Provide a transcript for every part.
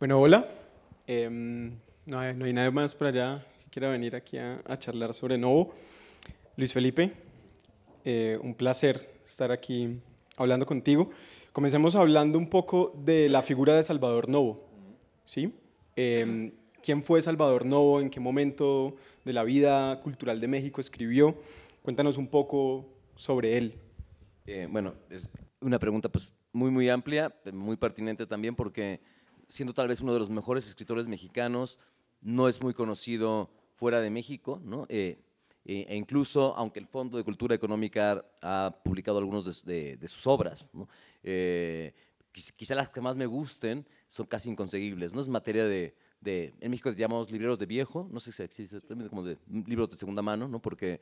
Bueno, hola. Em, no, hay, nadie más para allá que quiera venir aquí a, charlar sobre Novo. Luis Felipe, eh, un placer estar aquí hablando contigo. Comencemos hablando un poco de la figura de Salvador Novo. ¿sí? Em, ¿Quién fue Salvador Novo? ¿En qué momento de la vida cultural de México escribió? Cuéntanos un poco sobre él. Eh, bueno, es una pregunta pues, muy, muy amplia, muy pertinente también porque siendo tal vez uno de los mejores escritores mexicanos, no es muy conocido fuera de México, ¿no? Eh, eh, e incluso, aunque el Fondo de Cultura Económica ha publicado algunas de, sus obras, ¿no? Eh, quizá las que más me gusten son casi inconseguibles, ¿no? Es materia de, de en México llamamos libreros de viejo, no sé si existe también como de libros de segunda mano, ¿no? Porque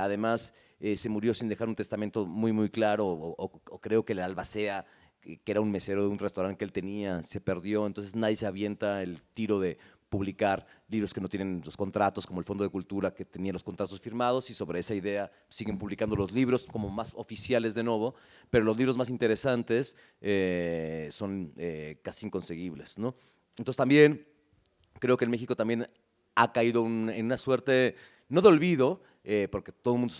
además se murió sin dejar un testamento muy, muy claro, o, o creo que la albacea que era un mesero de un restaurante que él tenía, se perdió, entonces nadie se avienta el tiro de publicar libros que no tienen los contratos, como el Fondo de Cultura que tenía los contratos firmados y sobre esa idea siguen publicando los libros como más oficiales de nuevo, pero los libros más interesantes eh, son eh, casi inconseguibles. ¿no? Entonces también creo que en México también ha caído en una suerte, no de olvido, eh, porque todo el mundo,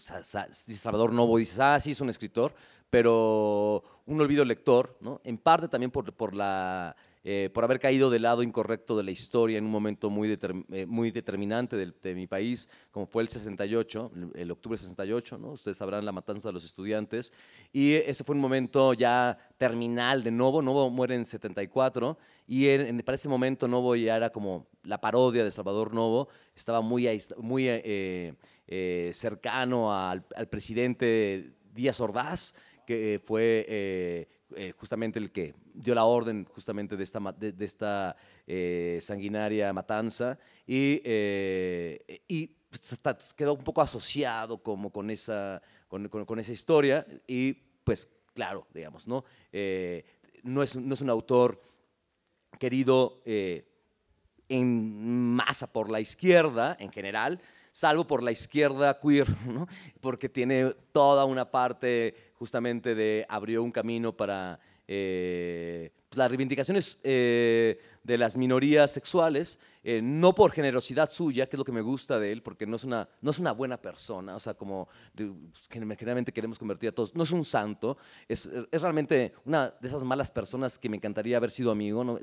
Salvador Novo dices, ah, sí, es un escritor, pero un olvido lector, ¿no? en parte también por, por la, eh, por haber caído del lado incorrecto de la historia en un momento muy, eh, muy determinante de, mi país, como fue el 68, el, octubre 68, ¿no? ustedes sabrán la matanza de los estudiantes, y ese fue un momento ya terminal de Novo, Novo muere en 74, y para ese momento Novo ya era como la parodia de Salvador Novo, estaba muy, muy eh, cercano al, al presidente Díaz Ordaz, que eh, fue eh, eh, justamente el que dio la orden justamente de esta, de, esta sanguinaria matanza y, pues, quedó un poco asociado como con esa, esa historia y pues claro, digamos, no es un autor querido en masa por la izquierda en general, salvo por la izquierda queer, porque tiene toda una parte justamente de abrió un camino para eh, pues, las reivindicaciones eh, de las minorías sexuales eh, no por generosidad suya, que es lo que me gusta de él, porque no es una, no es una buena persona, o sea, como pues, generalmente queremos convertir a todos, no es un santo, es, realmente una de esas malas personas que me encantaría haber sido amigo, no,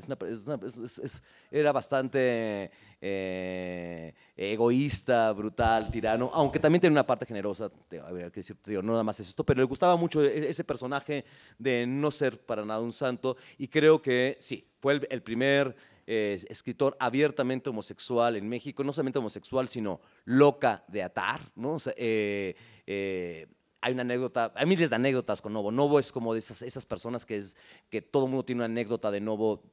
era bastante eh, egoísta, brutal, tirano, aunque también tiene una parte generosa, que no nada más es esto, pero le gustaba mucho e, ese personaje de no ser para nada un santo y creo que sí, fue el primer escritor abiertamente homosexual en México, no solamente homosexual, sino loca de atar, ¿no? Eh, eh, hay una anécdota, hay miles de anécdotas con Novo. Novo es como de esas, esas personas que, es, que todo mundo tiene una anécdota de Novo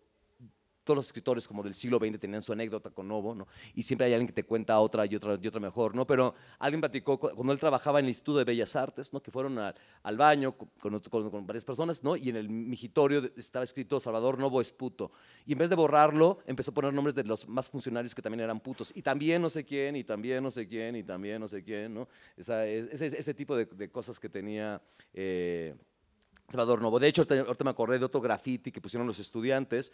todos los escritores como del siglo XX tenían su anécdota con Novo, ¿no? Y siempre hay alguien que te cuenta otra y otra y otra mejor, ¿no? Pero alguien platicó, cuando él trabajaba en el Instituto de Bellas Artes, ¿no? Que fueron al baño con, varias personas, ¿no? Y en el migitorio estaba escrito Salvador Novo es puto. Y en vez de borrarlo, empezó a poner nombres de los más funcionarios que también eran putos. Y también no sé quién, y también no sé quién, y también no sé quién, ¿no? ese, tipo de, cosas que tenía... Eh, Salvador Novo. De hecho, ahorita, me acordé de otro graffiti que pusieron los estudiantes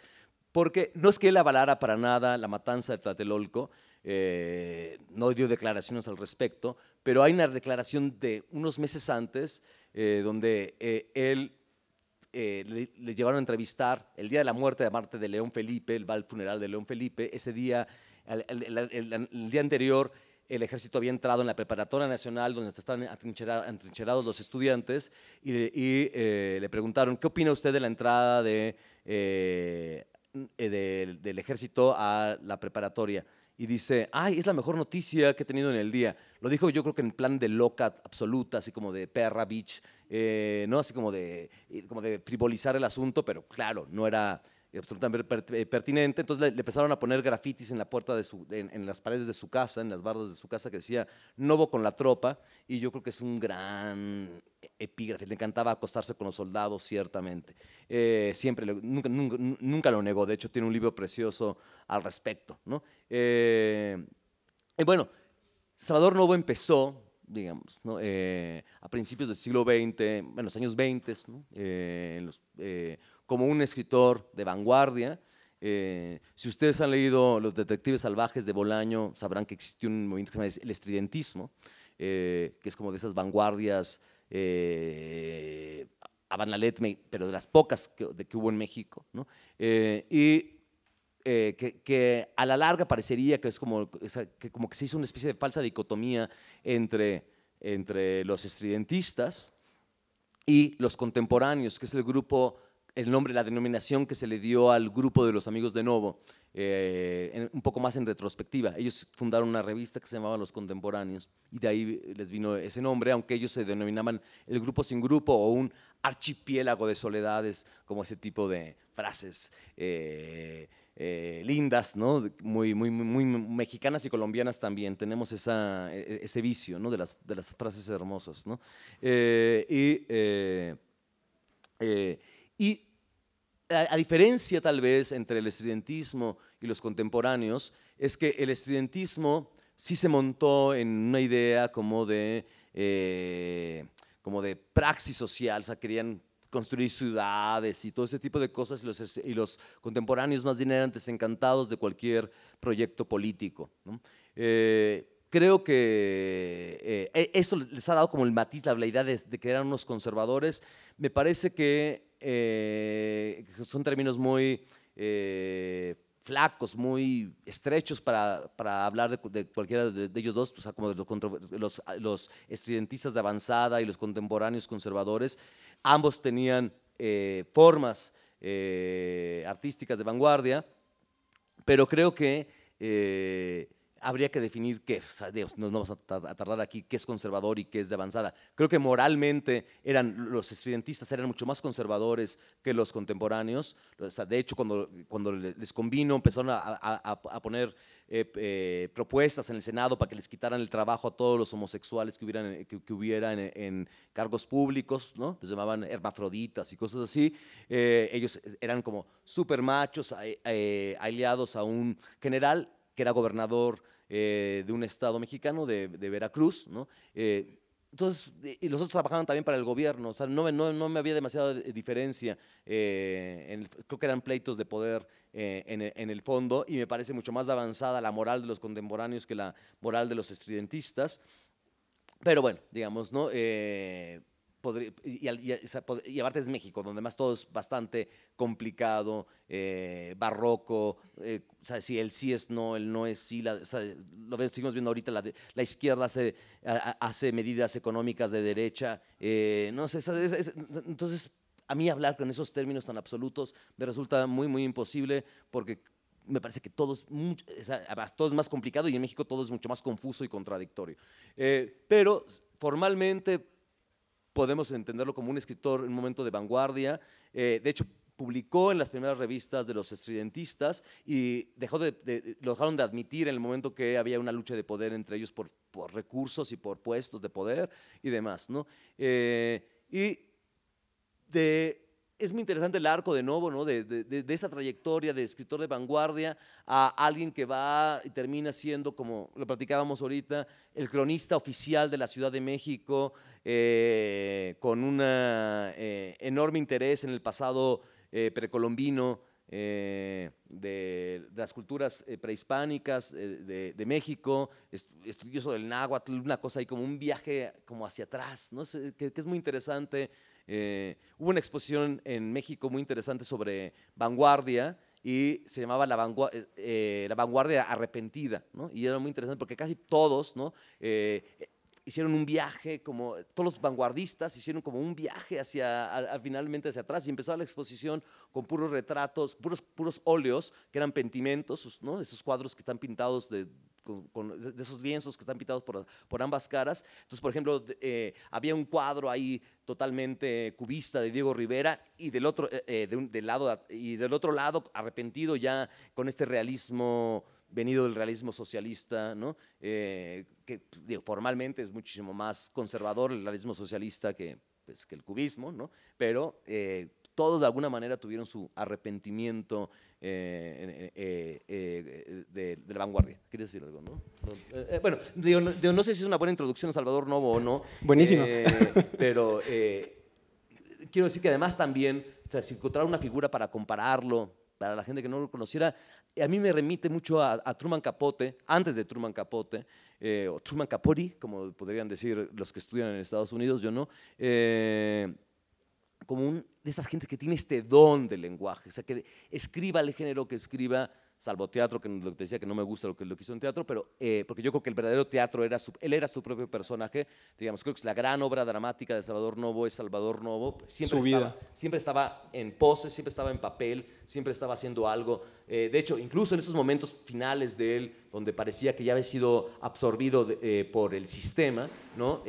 porque no es que él avalara para nada la matanza de Tlatelolco, eh, no dio declaraciones al respecto, pero hay una declaración de unos meses antes eh, donde eh, él le, llevaron a entrevistar el día de la muerte de Marte de León Felipe, el val funeral de León Felipe, ese día, el, día anterior el ejército había entrado en la preparatoria nacional donde están atrincherados los estudiantes y, le preguntaron, ¿qué opina usted de la entrada de eh, del, ejército a la preparatoria y dice, ay, es la mejor noticia que he tenido en el día. Lo dijo yo creo que en plan de loca absoluta, así como de perra, bitch, eh, ¿no? Así como de, eh, como de frivolizar el asunto, pero claro, no era, eh, absolutamente eh, pertinente. Entonces le, empezaron a poner grafitis en la puerta de su, en, las paredes de su casa, en las bardas de su casa, que decía Novo con la tropa, y yo creo que es un gran epígrafe. Le encantaba acostarse con los soldados, ciertamente. Eh, siempre, nunca, lo negó. De hecho, tiene un libro precioso al respecto, y bueno, Salvador Novo empezó digamos, a principios del siglo XX, en los años 20, ¿no? los, como un escritor de vanguardia. Eh, si ustedes han leído Los Detectives Salvajes de Bolaño, sabrán que existió un movimiento que se llama el estridentismo, eh, que es como de esas vanguardias eh, a Letme, pero de las pocas que, hubo en México. y que, a la larga parecería que es como, que como que se hizo una especie de falsa dicotomía entre, entre los estridentistas y los contemporáneos, que es el grupo el nombre, la denominación que se le dio al grupo de los amigos de Novo, eh, un poco más en retrospectiva. Ellos fundaron una revista que se llamaba Los Contemporáneos y de ahí les vino ese nombre, aunque ellos se denominaban el grupo sin grupo o un archipiélago de soledades, como ese tipo de frases. Eh, eh, lindas, ¿no? Muy, muy, muy, mexicanas y colombianas también. Tenemos esa, e, e, ese vicio, ¿no? De las, de las frases hermosas, ¿no? y y a, diferencia tal vez entre el estridentismo y los contemporáneos, es que el estridentismo sí se montó en una idea como de, eh, como de praxis social, o sea, querían construir ciudades y todo ese tipo de cosas, y los, contemporáneos más bien eran desencantados de cualquier proyecto político. Eh, creo que eh, e, esto les ha dado como el matiz, la idea de, de que eran unos conservadores. Me parece que eh, son términos muy eh, flacos, muy estrechos para, hablar de, cualquiera de, ellos dos, como los, los, estridentistas de avanzada y los contemporáneos conservadores. Ambos tenían eh, formas artísticas de vanguardia, pero creo que habría que definir qué, Dios, nos vamos a tardar aquí, qué es conservador y qué es de avanzada. Creo que moralmente eran, los estudiantistas eran mucho más conservadores que los contemporáneos. de hecho, cuando, cuando les convino, empezaron a, poner eh, eh, propuestas en el Senado para que les quitaran el trabajo a todos los homosexuales que, hubieran, que, en, cargos públicos, ¿no? Los llamaban hermafroditas y cosas así. Eh, ellos eran como súper machos, aliados a un general que era gobernador eh, de un estado mexicano, de, Veracruz, ¿no? Eh, entonces, eh, y los otros trabajaban también para el gobierno, o sea, no, no, me había demasiada diferencia, en creo que eran pleitos de poder en, el fondo, y me parece mucho más avanzada la moral de los contemporáneos que la moral de los estridentistas. Pero bueno, digamos, ¿no? y, aparte es México, donde más todo es bastante complicado, eh, barroco, eh, si el sí es no, el no es sí, la, lo seguimos viendo ahorita, la, la izquierda hace, medidas económicas de derecha, eh, no entonces a mí hablar con esos términos tan absolutos me resulta muy, muy imposible porque me parece que todo es más complicado y en México todo es mucho más confuso y contradictorio. pero formalmente podemos entenderlo como un escritor en un momento de vanguardia. Eh, de hecho, publicó en las primeras revistas de los estridentistas y dejó de, lo dejaron de admitir en el momento que había una lucha de poder entre ellos por, por recursos y por puestos de poder y demás. ¿no? Eh, y de, es muy interesante el arco de nuevo ¿no? de, de, esa trayectoria de escritor de vanguardia a alguien que va y termina siendo, como lo platicábamos ahorita, el cronista oficial de la Ciudad de México, eh, con un eh, enorme interés en el pasado eh, precolombino de, las culturas prehispánicas de, México, estudioso del náhuatl, una cosa ahí como un viaje como hacia atrás, que, es muy interesante. hubo una exposición en México muy interesante sobre vanguardia, y se llamaba La, Vanguardia Arrepentida, Y era muy interesante porque casi todos, hicieron un viaje, como todos los vanguardistas hicieron como un viaje hacia, finalmente hacia atrás y empezaba la exposición con puros retratos, puros, puros óleos, que eran pentimentos, ¿no? esos cuadros que están pintados de esos lienzos que están pintados por, ambas caras. Entonces, por ejemplo, eh, había un cuadro ahí totalmente cubista de Diego Rivera y del otro, eh, eh, del lado, y del otro lado arrepentido ya con este realismo venido del realismo socialista, ¿no? Eh, que pues, formalmente es muchísimo más conservador el realismo socialista que, pues, el cubismo, ¿no? pero eh, todos de alguna manera tuvieron su arrepentimiento eh, de, la vanguardia. ¿Quieres decir algo? No? bueno, no, sé si es una buena introducción a Salvador Novo o no. Buenísimo. pero quiero decir que además también, si encontrar una figura para compararlo para la gente que no lo conociera, a mí me remite mucho a, Truman Capote, antes de Truman Capote, eh, o Truman Capote, como podrían decir los que estudian en Estados Unidos, yo no, eh, como un, de esas gente que tiene este don del lenguaje, o sea, que escriba el género que escriba, salvo teatro, que lo te decía que no me gusta lo que, lo quiso hizo en teatro, pero eh, porque yo creo que el verdadero teatro era su, él era su propio personaje, digamos, creo que es la gran obra dramática de Salvador Novo es Salvador Novo, siempre, estaba, siempre estaba en pose, siempre estaba en papel, siempre estaba haciendo algo, eh, de hecho, incluso en esos momentos finales de él, donde parecía que ya había sido absorbido eh, por el sistema, ¿no?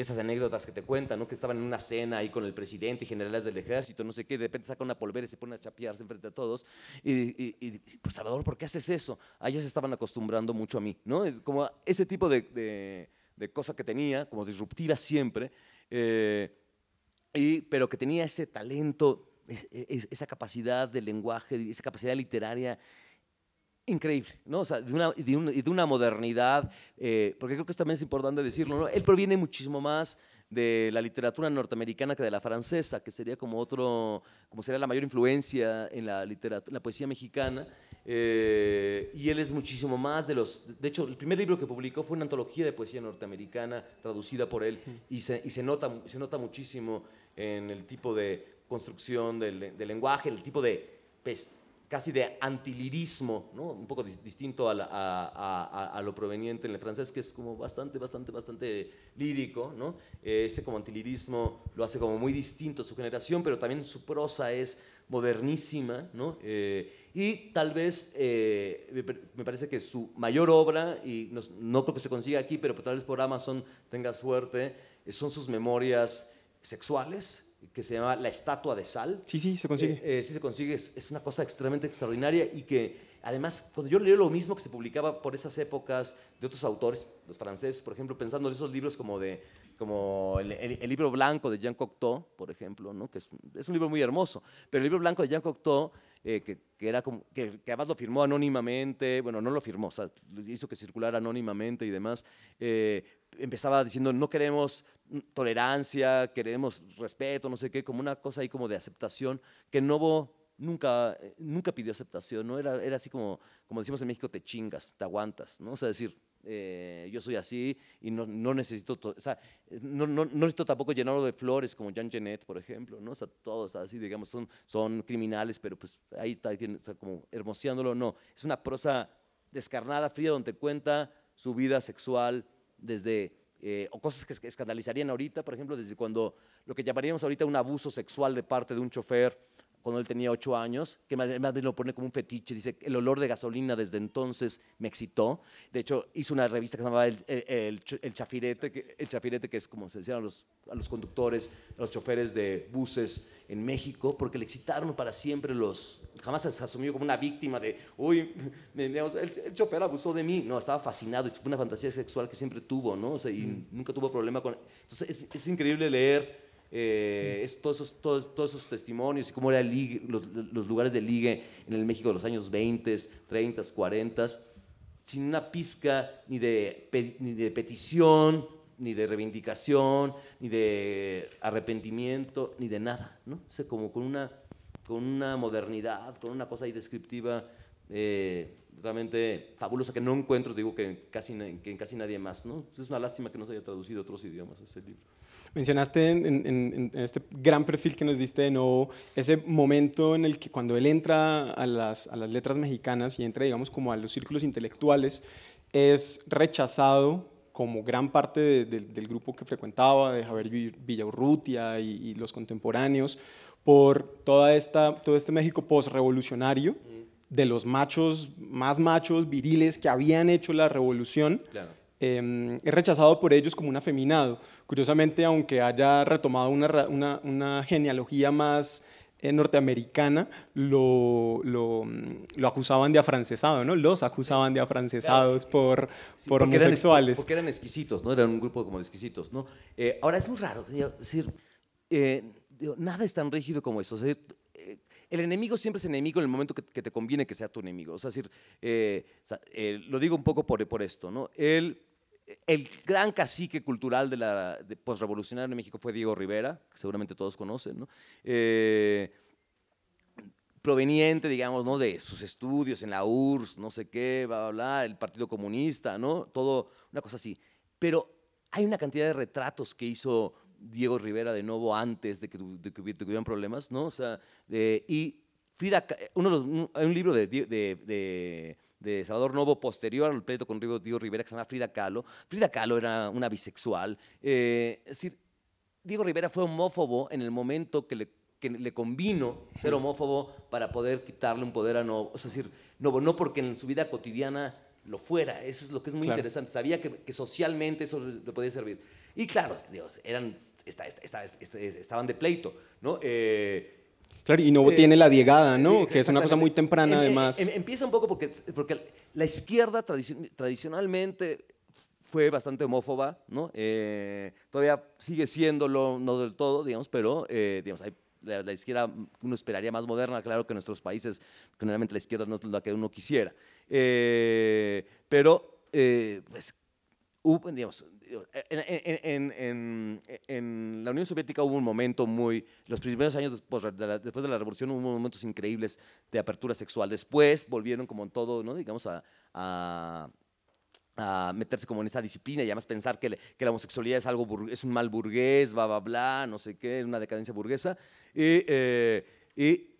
esas anécdotas que te cuentan, ¿no? que estaban en una cena ahí con el presidente y generales del ejército, no sé qué, de repente saca una polvera y se pone a chapearse enfrente a todos. Y, pues, Salvador, ¿por qué haces eso? Ahí se estaban acostumbrando mucho a mí, ¿no? Como ese tipo de, de, cosa que tenía, como disruptiva siempre, eh, y, pero que tenía ese talento, esa capacidad de lenguaje, esa capacidad literaria increíble, ¿no? O sea, de una, modernidad, eh, porque creo que también es importante decirlo, ¿no? Él proviene muchísimo más de la literatura norteamericana que de la francesa, que sería como otro, como sería la mayor influencia en la la poesía mexicana. Eh, y él es muchísimo más de los. De hecho, el primer libro que publicó fue una antología de poesía norteamericana traducida por él y se, y se nota, se nota muchísimo en el tipo de construcción del, lenguaje, el tipo de casi de antilirismo, un poco distinto a, lo proveniente en el francés, que es como bastante, bastante, bastante lírico. ¿no? Ese como antilirismo lo hace como muy distinto a su generación, pero también su prosa es modernísima. Eh, y tal vez, eh, me parece que su mayor obra, y no creo que se consiga aquí, pero tal vez por Amazon tenga suerte, son sus memorias sexuales, que se llama La Estatua de Sal. Sí, sí, se consigue. Eh, eh, sí, se consigue. Es, una cosa extremadamente extraordinaria y que, además, cuando yo leí lo mismo que se publicaba por esas épocas de otros autores, los franceses, por ejemplo, pensando en esos libros como de como el, libro blanco de Jean Cocteau, por ejemplo, ¿no? que es, un libro muy hermoso, pero el libro blanco de Jean Cocteau, eh, que, era como, que, además lo firmó anónimamente, bueno, no lo firmó, o sea, hizo que circular anónimamente y demás, empezaba diciendo, no queremos tolerancia, queremos respeto, no sé qué, como una cosa ahí como de aceptación, que Novo nunca, nunca pidió aceptación, ¿no? Era, era así como, como decimos en México, te chingas, te aguantas, ¿no? O sea, decir, eh, yo soy así y no, no necesito, o sea, no, no, necesito tampoco llenarlo de flores como Jean Genet, por ejemplo, ¿no? O sea, todos así, digamos, son, son criminales, pero pues ahí está, está como hermoseándolo, no. Es una prosa descarnada, fría, donde cuenta su vida sexual, desde eh, o cosas que escandalizarían ahorita, por ejemplo, desde cuando lo que llamaríamos ahorita un abuso sexual de parte de un chofer cuando él tenía ocho años, que más bien lo pone como un fetiche, dice, el olor de gasolina desde entonces me excitó. De hecho, hizo una revista que se llamaba El, el, Chafirete, que, el Chafirete, que es como se decían a los, a los conductores, a los choferes de buses en México, porque le excitaron para siempre los... Jamás se asumió como una víctima de, uy, el, chofer abusó de mí. No, estaba fascinado fue una fantasía sexual que siempre tuvo, ¿no? y nunca tuvo problema con... Entonces, es, es increíble leer eh, es, todos, esos, todos, todos, esos testimonios y cómo eran los, lugares de ligue en el México de los años 20, 30, 40, sin una pizca ni de, ni de petición, ni de reivindicación, ni de arrepentimiento, ni de nada, ¿no? como con una, con una modernidad, con una cosa ahí descriptiva eh, realmente fabulosa que no encuentro, digo, que casi, que casi nadie más, ¿no? Es una lástima que no se haya traducido a otros idiomas ese libro. Mencionaste en, este gran perfil que nos diste de nuevo ese momento en el que cuando él entra a las, letras mexicanas y entra, digamos, como a los círculos intelectuales, es rechazado como gran parte del grupo que frecuentaba, de Javier Villaurrutia y, los contemporáneos, por toda esta, todo este México post-revolucionario, de los machos, más machos, viriles que habían hecho la revolución es em, rechazado por ellos como un afeminado. Curiosamente, aunque haya retomado una, genealogía más eh, norteamericana, mm, lo, acusaban de afrancesado, ¿no? Los acusaban de afrancesados por, por homosexuales. Eran, porque eran exquisitos, ¿no? Eran un grupo como exquisitos, ¿no? Eh, ahora es muy raro, es decir, eh, nada es tan rígido como eso. el enemigo siempre es enemigo en el momento que, te conviene que sea tu enemigo. es decir, lo digo un poco por, por esto, ¿no? Él el gran cacique cultural de la de en México fue Diego Rivera, que seguramente todos conocen, ¿no? Eh, proveniente, digamos, de sus estudios en la URSS, no sé qué, bla, el Partido Comunista, ¿no? Todo, una cosa así. Pero hay una cantidad de retratos que hizo Diego Rivera de nuevo antes de que, hubieran problemas, ¿no? sea, y uno hay un libro de de Salvador Novo posterior al pleito con Diego Rivera que se llama Frida Kahlo. Frida Kahlo era una bisexual. Eh, es decir, Diego Rivera fue homófobo en el momento que le, que convino ser homófobo para poder quitarle un poder a Novo. Es decir, Novo no porque en su vida cotidiana lo fuera. Eso es lo que es muy interesante. Sabía que, socialmente eso le podía servir. Y claro, Dios, eran, estaban de pleito, ¿no? Eh, Claro, y no eh, tiene la llegada, ¿no? Eh, que es una cosa muy temprana, em, em, además. Em, empieza un poco porque, porque la izquierda tradicionalmente fue bastante homófoba, ¿no? Eh, todavía sigue siéndolo, no del todo, digamos, pero, la, izquierda uno esperaría más moderna, claro que en nuestros países generalmente la izquierda no es la que uno quisiera. pero, pues, digamos, eh, en, la Unión Soviética hubo un momento muy, los primeros años pues, después de, la, revolución hubo momentos increíbles de apertura sexual. Después volvieron como en todo, ¿no? digamos, a, meterse como en esa disciplina y además pensar que, que la homosexualidad es algo es un mal burgués, bla, bla, bla, no sé qué, una decadencia burguesa. Eh, y,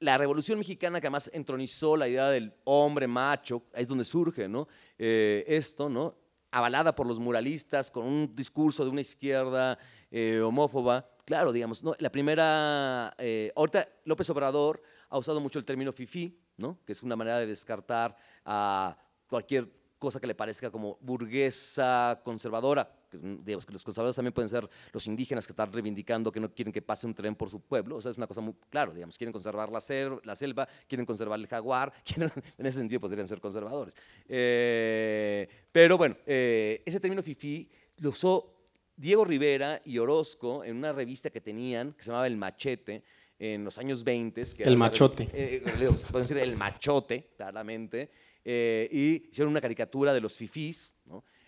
la Revolución Mexicana que además entronizó la idea del hombre macho, es donde surge ¿no? Eh, esto, ¿no? avalada por los muralistas, con un discurso de una izquierda eh, homófoba. Claro, digamos, la primera, eh, ahorita López Obrador ha usado mucho el término FIFI, ¿no? que es una manera de descartar a cualquier cosa que le parezca como burguesa conservadora. Mm, que los conservadores también pueden ser los indígenas que están reivindicando que no quieren que pase un tren por su pueblo, o sea, es una cosa muy clara, digamos, quieren conservar la, selva, quieren conservar el jaguar, en ese sentido podrían pues, ser conservadores. Eh, pero bueno, eh, ese término fifí lo usó Diego Rivera y Orozco en una revista que tenían, que se llamaba El Machete, en los años 20. Que el machote. Eh, podemos decir el machote, claramente. y hicieron una caricatura de los fifís,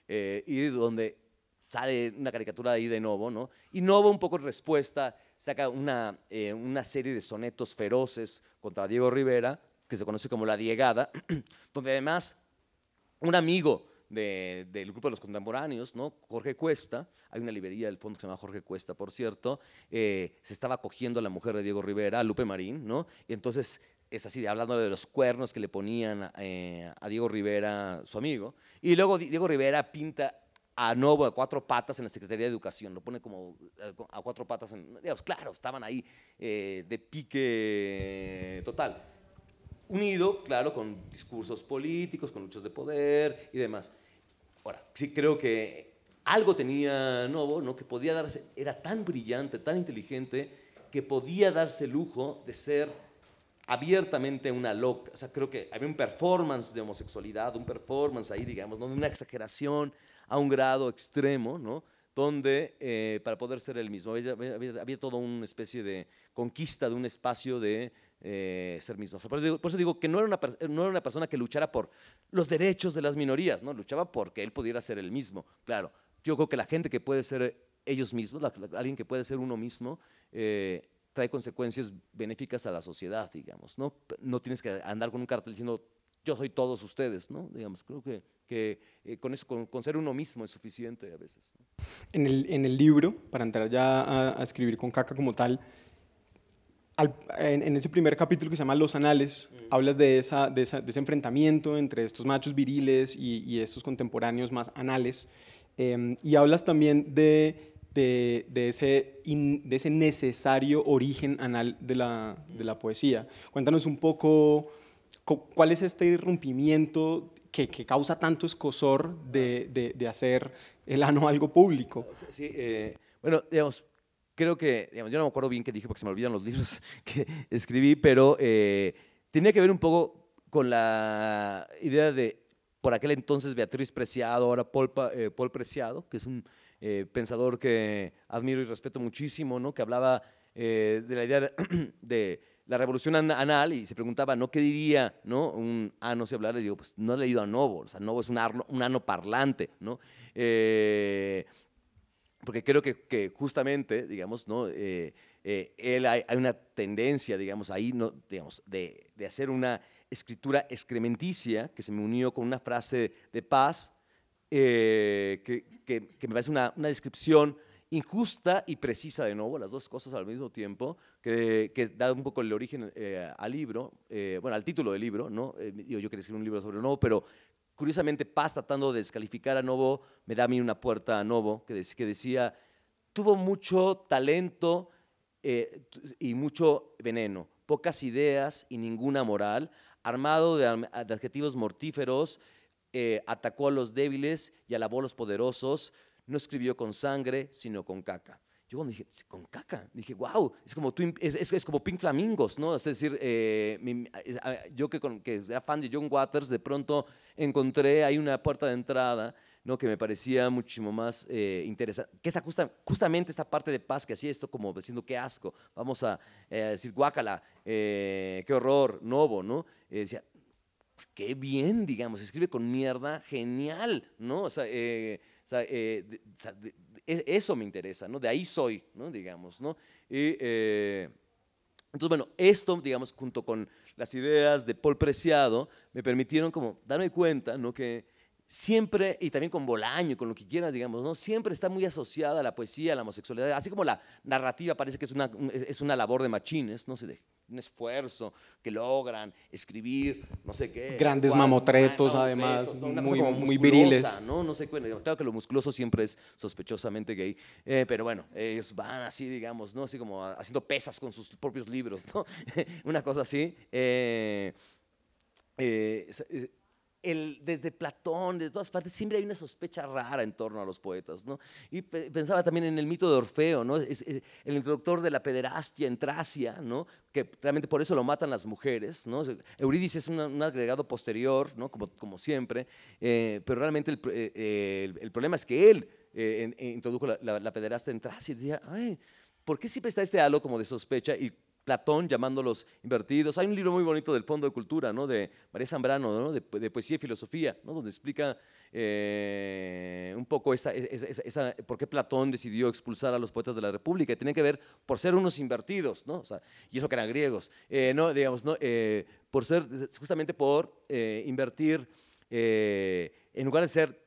y donde sale una caricatura ahí de Novo, ¿no? Y Novo, un poco en respuesta, saca una, eh, una serie de sonetos feroces contra Diego Rivera, que se conoce como La Diegada, donde además un amigo del grupo de los contemporáneos, ¿no? Jorge Cuesta, hay una librería del fondo que se llama Jorge Cuesta, por cierto, eh, se estaba cogiendo a la mujer de Diego Rivera, Lupe Marín, ¿no? Y entonces es así, hablándole de los cuernos que le ponían eh, a Diego Rivera, su amigo, y luego Diego Rivera pinta a nuevo a cuatro patas en la Secretaría de Educación, lo pone como eh, a cuatro patas, en, claro, estaban ahí eh, de pique total, unido, claro, con discursos políticos, con luchas de poder y demás. Ahora, sí creo que algo tenía Novo, ¿no? que podía darse, era tan brillante, tan inteligente, que podía darse lujo de ser abiertamente una loca. O sea, creo que había un performance de homosexualidad, un performance ahí, digamos, ¿no? de una exageración a un grado extremo, ¿no? donde eh, para poder ser el mismo, había, había, toda una especie de conquista de un espacio de eh, ser mismo. Por eso, digo, que no era, una, no era, una, persona que luchara por los derechos de las minorías, ¿no? luchaba porque él pudiera ser el mismo. Claro, yo creo que la gente que puede ser ellos mismos, alguien que puede ser uno mismo, eh, trae consecuencias benéficas a la sociedad, digamos. ¿no? no tienes que andar con un cartel diciendo yo soy todos ustedes, ¿no? Digamos, creo que, que eh, con eso, con, ser uno mismo es suficiente a veces. En, el, en, el, libro, para entrar ya a, escribir con caca como tal, en, ese primer capítulo que se llama Los Anales, hablas de, esa, de, ese enfrentamiento entre estos machos viriles y, y estos contemporáneos más anales, em, y hablas también de, de, de, ese de, ese necesario origen anal de la, de la poesía. Cuéntanos un poco ¿Cuál es este irrumpimiento que, que causa tanto escosor de, de, hacer el ano algo público? Sí, eh, bueno, digamos, creo que, digamos, yo no me acuerdo bien qué dije porque se me olvidan los libros que escribí, pero eh, tenía que ver un poco con la idea de, por aquel entonces, Beatriz Preciado, ahora Paul, eh, Paul Preciado, que es un pensador que admiro y respeto muchísimo, ¿no? que hablaba de la idea de la revolución anal y se preguntaba, ¿no qué diría ¿no? un ano se si hablara? Y digo, pues no he leído a Novo, o sea, Novo es un, ano parlante, ¿no? Eh, porque creo que, justamente, digamos, ¿no? Eh, eh, él hay, una tendencia, digamos, ahí, ¿no? digamos, de, hacer una escritura excrementicia que se me unió con una frase de paz que, me parece una, descripción injusta y precisa de Novo, las dos cosas al mismo tiempo, que, da un poco el origen eh, al libro, eh, bueno, al título del libro, ¿no? yo, eh, yo quería escribir un libro sobre Novo, pero curiosamente Paz tratando de descalificar a Novo, me da a mí una puerta a Novo, que, que decía, tuvo mucho talento y mucho veneno, pocas ideas y ninguna moral, armado de, adjetivos mortíferos, atacó a los débiles y alabó a los poderosos, no escribió con sangre, sino con caca. Yo dije, con caca, dije, wow, es como, es, como Pink Flamingos, ¿no? Es decir, eh, yo que, con, que era fan de John Waters, de pronto encontré ahí una puerta de entrada, ¿no? Que me parecía muchísimo más eh, interesante. Que es justamente esta parte de paz que hacía esto, como diciendo, qué asco, vamos a eh, decir, guácala, qué horror, novo, ¿no? decía, qué bien, digamos, escribe con mierda, genial, ¿no? O sea, o sea, eso me interesa, ¿no? De ahí soy, ¿no? Digamos, ¿no? Y, eh, entonces, bueno, esto, digamos, junto con las ideas de Paul Preciado, me permitieron como darme cuenta, ¿no? Que siempre, y también con Bolaño, con lo que quieras, digamos, ¿no? siempre está muy asociada la poesía, la homosexualidad, así como la narrativa parece que es una, es una labor de machines, no se deje un esfuerzo que logran escribir, no sé qué. Grandes mamotretos, ah, además, muy, muy viriles. ¿no? no sé, claro que lo musculoso siempre es sospechosamente gay, eh, pero bueno, ellos van así, digamos, ¿no? Así como haciendo pesas con sus propios libros, ¿no? Una cosa así. Eh, eh, desde Platón, de todas partes, siempre hay una sospecha rara en torno a los poetas. ¿no? Y pensaba también en el mito de Orfeo, ¿no? el introductor de la pederastia en Tracia, ¿no? que realmente por eso lo matan las mujeres. ¿no? Eurídice es un, agregado posterior, ¿no? como, siempre, eh, pero realmente eh, eh, el, problema es que él introdujo la, pederastia en Tracia y decía, ¿por qué siempre está este halo como de sospecha y Platón llamándolos invertidos. Hay un libro muy bonito del Fondo de Cultura, ¿no? de María Zambrano, de, poesía y filosofía, ¿no? donde explica eh, un poco esa, por qué Platón decidió expulsar a los poetas de la República. tiene que ver por ser unos invertidos, ¿no? y eso que eran griegos. Eh, no, digamos, ¿no? Eh, por ser, justamente por invertir, en lugar de ser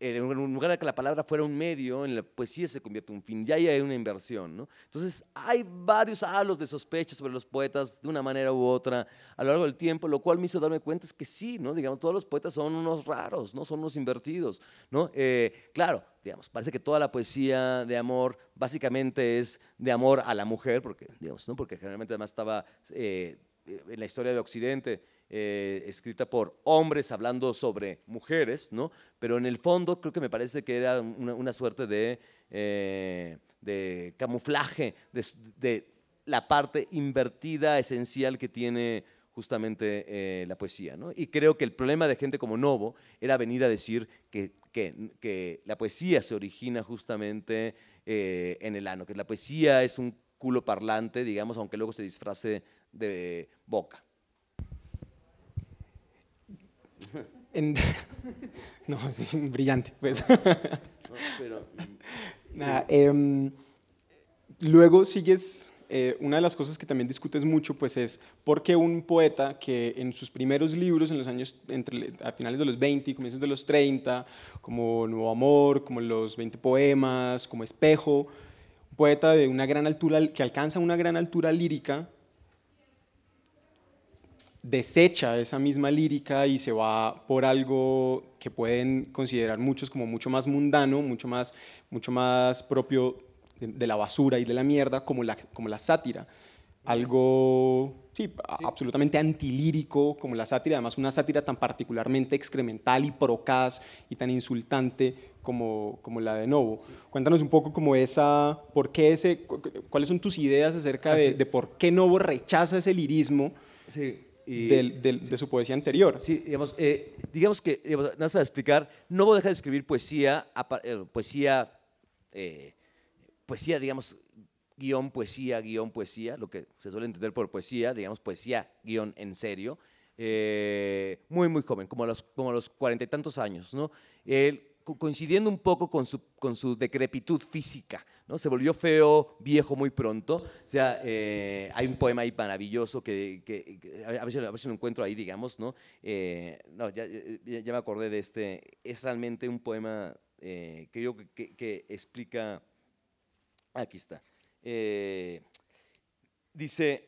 en lugar de que la palabra fuera un medio, en la poesía se convierte en un fin, ya hay una inversión. ¿no? Entonces hay varios halos de sospecha sobre los poetas de una manera u otra a lo largo del tiempo, lo cual me hizo darme cuenta es que sí, ¿no? digamos, todos los poetas son unos raros, ¿no? son unos invertidos. ¿no? Eh, claro, digamos, parece que toda la poesía de amor básicamente es de amor a la mujer, porque, digamos, ¿no? porque generalmente además estaba eh, en la historia de Occidente eh, escrita por hombres hablando sobre mujeres, ¿no? Pero en el fondo creo que me parece que era una, suerte de, eh, camuflaje de, la parte invertida esencial que tiene justamente eh, la poesía, Y creo que el problema de gente como Novo era venir a decir que, que la poesía se origina justamente en el ano, que la poesía es un culo parlante, digamos, aunque luego se disfrace de boca. no, es brillante. Pues. Em, luego sigues, eh, una de las cosas que también discutes mucho, pues es por qué un poeta que en sus primeros libros, en los años, entre, a finales de los 20 y comienzos de los 30, como Nuevo Amor, como Los 20 Poemas, como Espejo, un poeta de una gran altura, que alcanza una gran altura lírica, desecha esa misma lírica y se va por algo que pueden considerar muchos como mucho más mundano, mucho más, mucho más propio de, la basura y de la mierda, como la, como la sátira. Algo sí, absolutamente antilírico como la sátira, además una sátira tan particularmente excremental y procaz y tan insultante como, como la de Novo. Cuéntanos un poco como esa, por qué ese, cuáles son tus ideas acerca de, de por qué Novo rechaza ese lirismo. Sí de su poesía anterior. Sí, digamos, eh, que, nada más para explicar, no voy a dejar de escribir poesía, eh, poesía, eh, poesía, digamos, guión, poesía, guión, poesía, lo que se suele entender por poesía, digamos, poesía, guión en serio, muy, muy joven, como a los, como los cuarenta y tantos años, coincidiendo un poco con su, con su decrepitud física, se volvió feo, viejo muy pronto. O sea, eh, hay un poema ahí maravilloso que, a, veces lo encuentro ahí, digamos, ¿no? Eh, no ya, me acordé de este. Es realmente un poema eh, que, explica. Aquí está. dice.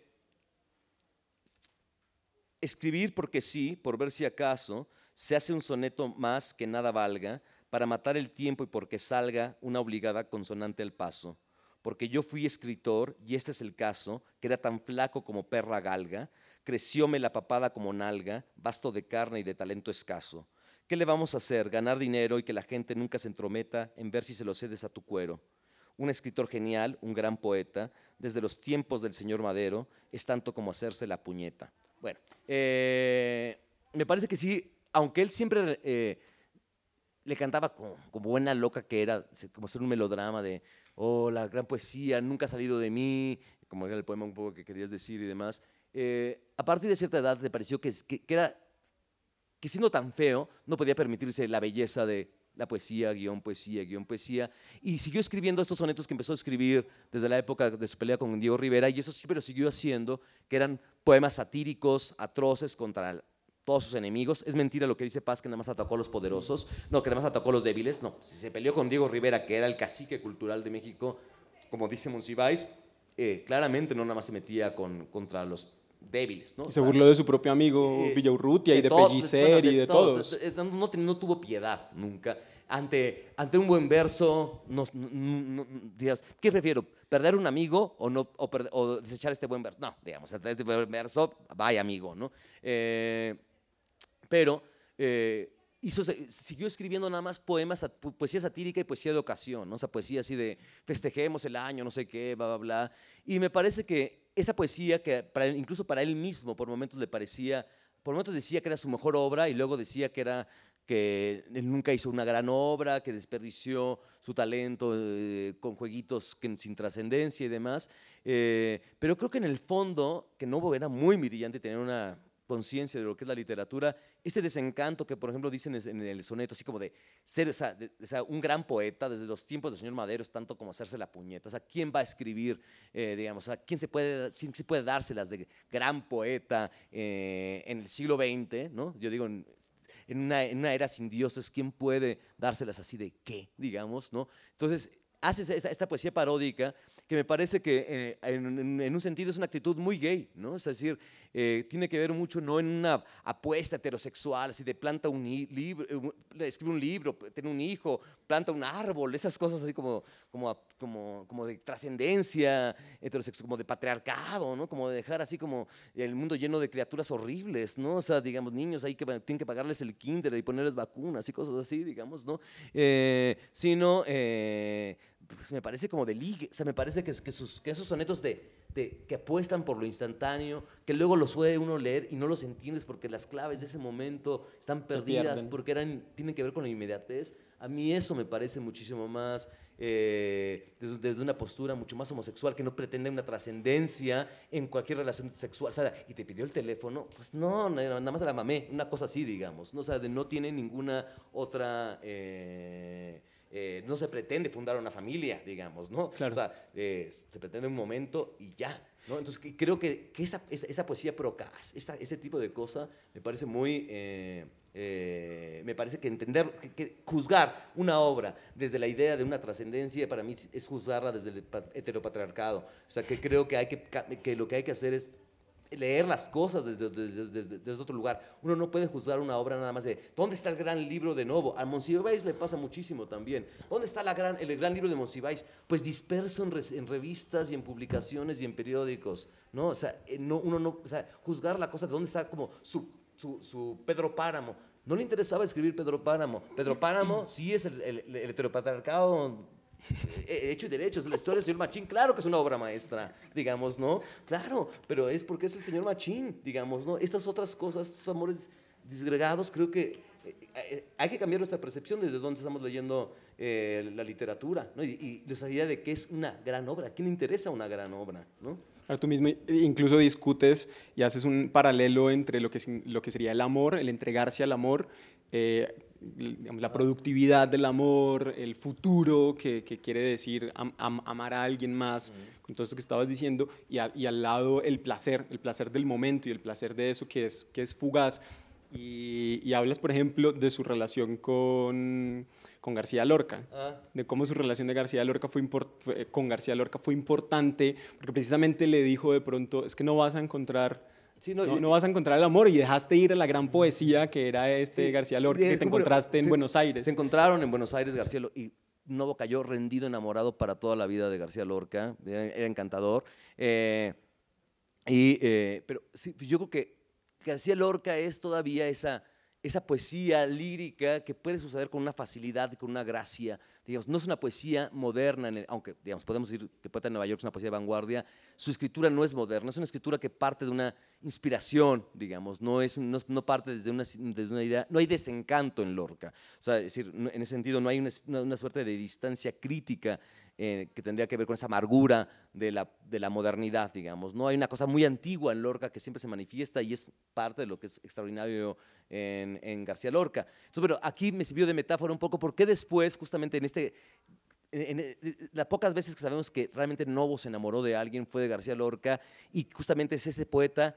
Escribir porque sí, por ver si acaso, se hace un soneto más que nada valga, para matar el tiempo y porque salga una obligada consonante al paso. Porque yo fui escritor, y este es el caso, que era tan flaco como perra galga, crecióme la papada como nalga, vasto de carne y de talento escaso. ¿Qué le vamos a hacer? Ganar dinero y que la gente nunca se entrometa en ver si se lo cedes a tu cuero. Un escritor genial, un gran poeta, desde los tiempos del señor Madero, es tanto como hacerse la puñeta. Bueno, eh, me parece que sí, aunque él siempre eh, le cantaba como, buena loca que era, como hacer un melodrama de, oh, la gran poesía nunca ha salido de mí, como era el poema un poco que querías decir y demás. Eh, a partir de cierta edad le pareció que, que, era, que siendo tan feo, no podía permitirse la belleza de la poesía, guión, poesía, guión, poesía, y siguió escribiendo estos sonetos que empezó a escribir desde la época de su pelea con Diego Rivera, y eso sí, pero siguió haciendo, que eran poemas satíricos, atroces contra todos sus enemigos. Es mentira lo que dice Paz, que nada más atacó a los poderosos, no, que nada más atacó a los débiles. No, si se peleó con Diego Rivera, que era el cacique cultural de México, como dice Monsiváis, eh, claramente no nada más se metía con, contra los débiles. ¿no? Se burló de su propio amigo eh, Villaurrutia y de, Pellicer y de todos. Eh, no, no, tuvo piedad nunca. Ante, ante un buen verso, ¿qué prefiero? ¿Perder un amigo o, no, desechar este buen verso? No, digamos, este buen verso, vaya amigo, ¿no? Eh, pero eh, siguió escribiendo nada más poemas, poesía satírica y poesía de ocasión, ¿no? o poesía así de festejemos el año, no sé qué, bla, bla, bla. Y me parece que esa poesía, que incluso para él mismo por momentos le parecía, por momentos decía que era su mejor obra y luego decía que era que él nunca hizo una gran obra, que desperdició su talento eh, con jueguitos sin trascendencia y demás. Eh, pero creo que en el fondo, que no era muy brillante tener una conciencia de lo que es la literatura, este desencanto que, por ejemplo, dicen en el soneto, así como de ser un gran poeta desde los tiempos del señor Madero es tanto como hacerse la puñeta. O sea, ¿quién va a escribir, eh, digamos, o ¿quién, se puede, quién se puede dárselas de gran poeta eh, en el siglo XX, ¿no? Yo digo, en, una, era sin dioses, ¿quién puede dárselas así de qué, digamos, ¿no? Entonces, hace esta poesía paródica que me parece que eh, en, un sentido es una actitud muy gay, ¿no? Es decir, eh, tiene que ver mucho no en una apuesta heterosexual, así de planta un libro, eh, escribe un libro, tiene un hijo, planta un árbol, esas cosas así como, como, como, como de trascendencia heterosexual, como de patriarcado, ¿no? Como de dejar así como el mundo lleno de criaturas horribles, ¿no? O sea, digamos, niños ahí que tienen que pagarles el kinder y ponerles vacunas y cosas así, digamos, ¿no? sino pues, me parece como de ligue, o sea, me parece que, que, que esos sonetos de, que apuestan por lo instantáneo, que luego los puede uno leer y no los entiendes porque las claves de ese momento están perdidas, porque eran, tienen que ver con la inmediatez, a mí eso me parece muchísimo más, eh, desde, una postura mucho más homosexual, que no pretende una trascendencia en cualquier relación sexual. O sea, y te pidió el teléfono, pues no, nada más la mamé, una cosa así, digamos. ¿no? O sea, no tiene ninguna otra... Eh, eh, no se pretende fundar una familia, digamos, ¿no? O sea, eh, se pretende un momento y ya, ¿no? Entonces creo que, que esa, esa, poesía procaz, ese tipo de cosa me parece muy... Eh, me parece que entender, que, juzgar una obra desde la idea de una trascendencia para mí es juzgarla desde el heteropatriarcado. O sea, que creo que, hay que, que lo que hay que hacer es leer las cosas desde, desde, desde, desde, otro lugar. Uno no puede juzgar una obra nada más de, ¿dónde está el gran libro de Novo? A Monsiváis le pasa muchísimo también. ¿Dónde está la gran, el gran libro de Monsiváis? Pues disperso en, revistas y en publicaciones y en periódicos. ¿no? O sea, eh, no, uno no, o sea, juzgar la cosa de dónde está como su, su, su Pedro Páramo. No le interesaba escribir Pedro Páramo. Pedro Páramo sí es el, el, el heteropatriarcado eh, eh, hecho y derecho, la historia del señor Machín, claro que es una obra maestra, digamos, ¿no? Claro, pero es porque es el señor Machín, digamos, ¿no? Estas otras cosas, estos amores disgregados, creo que eh, hay que cambiar nuestra percepción desde donde estamos leyendo la literatura, ¿no? Y, y, esa idea de que es una gran obra, ¿a quién le interesa una gran obra, ¿no? Ahora tú mismo incluso discutes y haces un paralelo entre lo que, lo que sería el amor, el entregarse al amor, eh, la productividad del amor, el futuro, que, quiere decir amar a alguien más, con todo esto que estabas diciendo, y, al lado el placer, el placer del momento y el placer de eso que es, fugaz. Y, hablas, por ejemplo, de su relación con, García Lorca, ah. de cómo su relación de García Lorca con García Lorca fue importante, porque precisamente le dijo de pronto, es que no vas a encontrar no, vas a encontrar el amor y dejaste ir a la gran poesía que era este García Lorca que te encontraste en Buenos Aires. Se encontraron en Buenos Aires García Lorca y Novo cayó rendido, enamorado para toda la vida de García Lorca, era, encantador. Eh, eh, pero yo creo que García Lorca es todavía esa esa poesía lírica que puede suceder con una facilidad, con una gracia. Digamos, no es una poesía moderna, aunque digamos, podemos decir que Poeta de Nueva York es una poesía de vanguardia, su escritura no es moderna, es una escritura que parte de una inspiración, digamos, no, es, no, parte desde una, desde una, idea, no hay desencanto en Lorca. O sea, decir, en ese sentido no hay una, una suerte de distancia crítica eh, que tendría que ver con esa amargura de la, modernidad, digamos. ¿no? Hay una cosa muy antigua en Lorca que siempre se manifiesta y es parte de lo que es extraordinario en, en García Lorca. Entonces, pero aquí me sirvió de metáfora un poco porque después, justamente en este las pocas veces que sabemos que realmente Novo se enamoró de alguien fue de García Lorca y justamente es ese poeta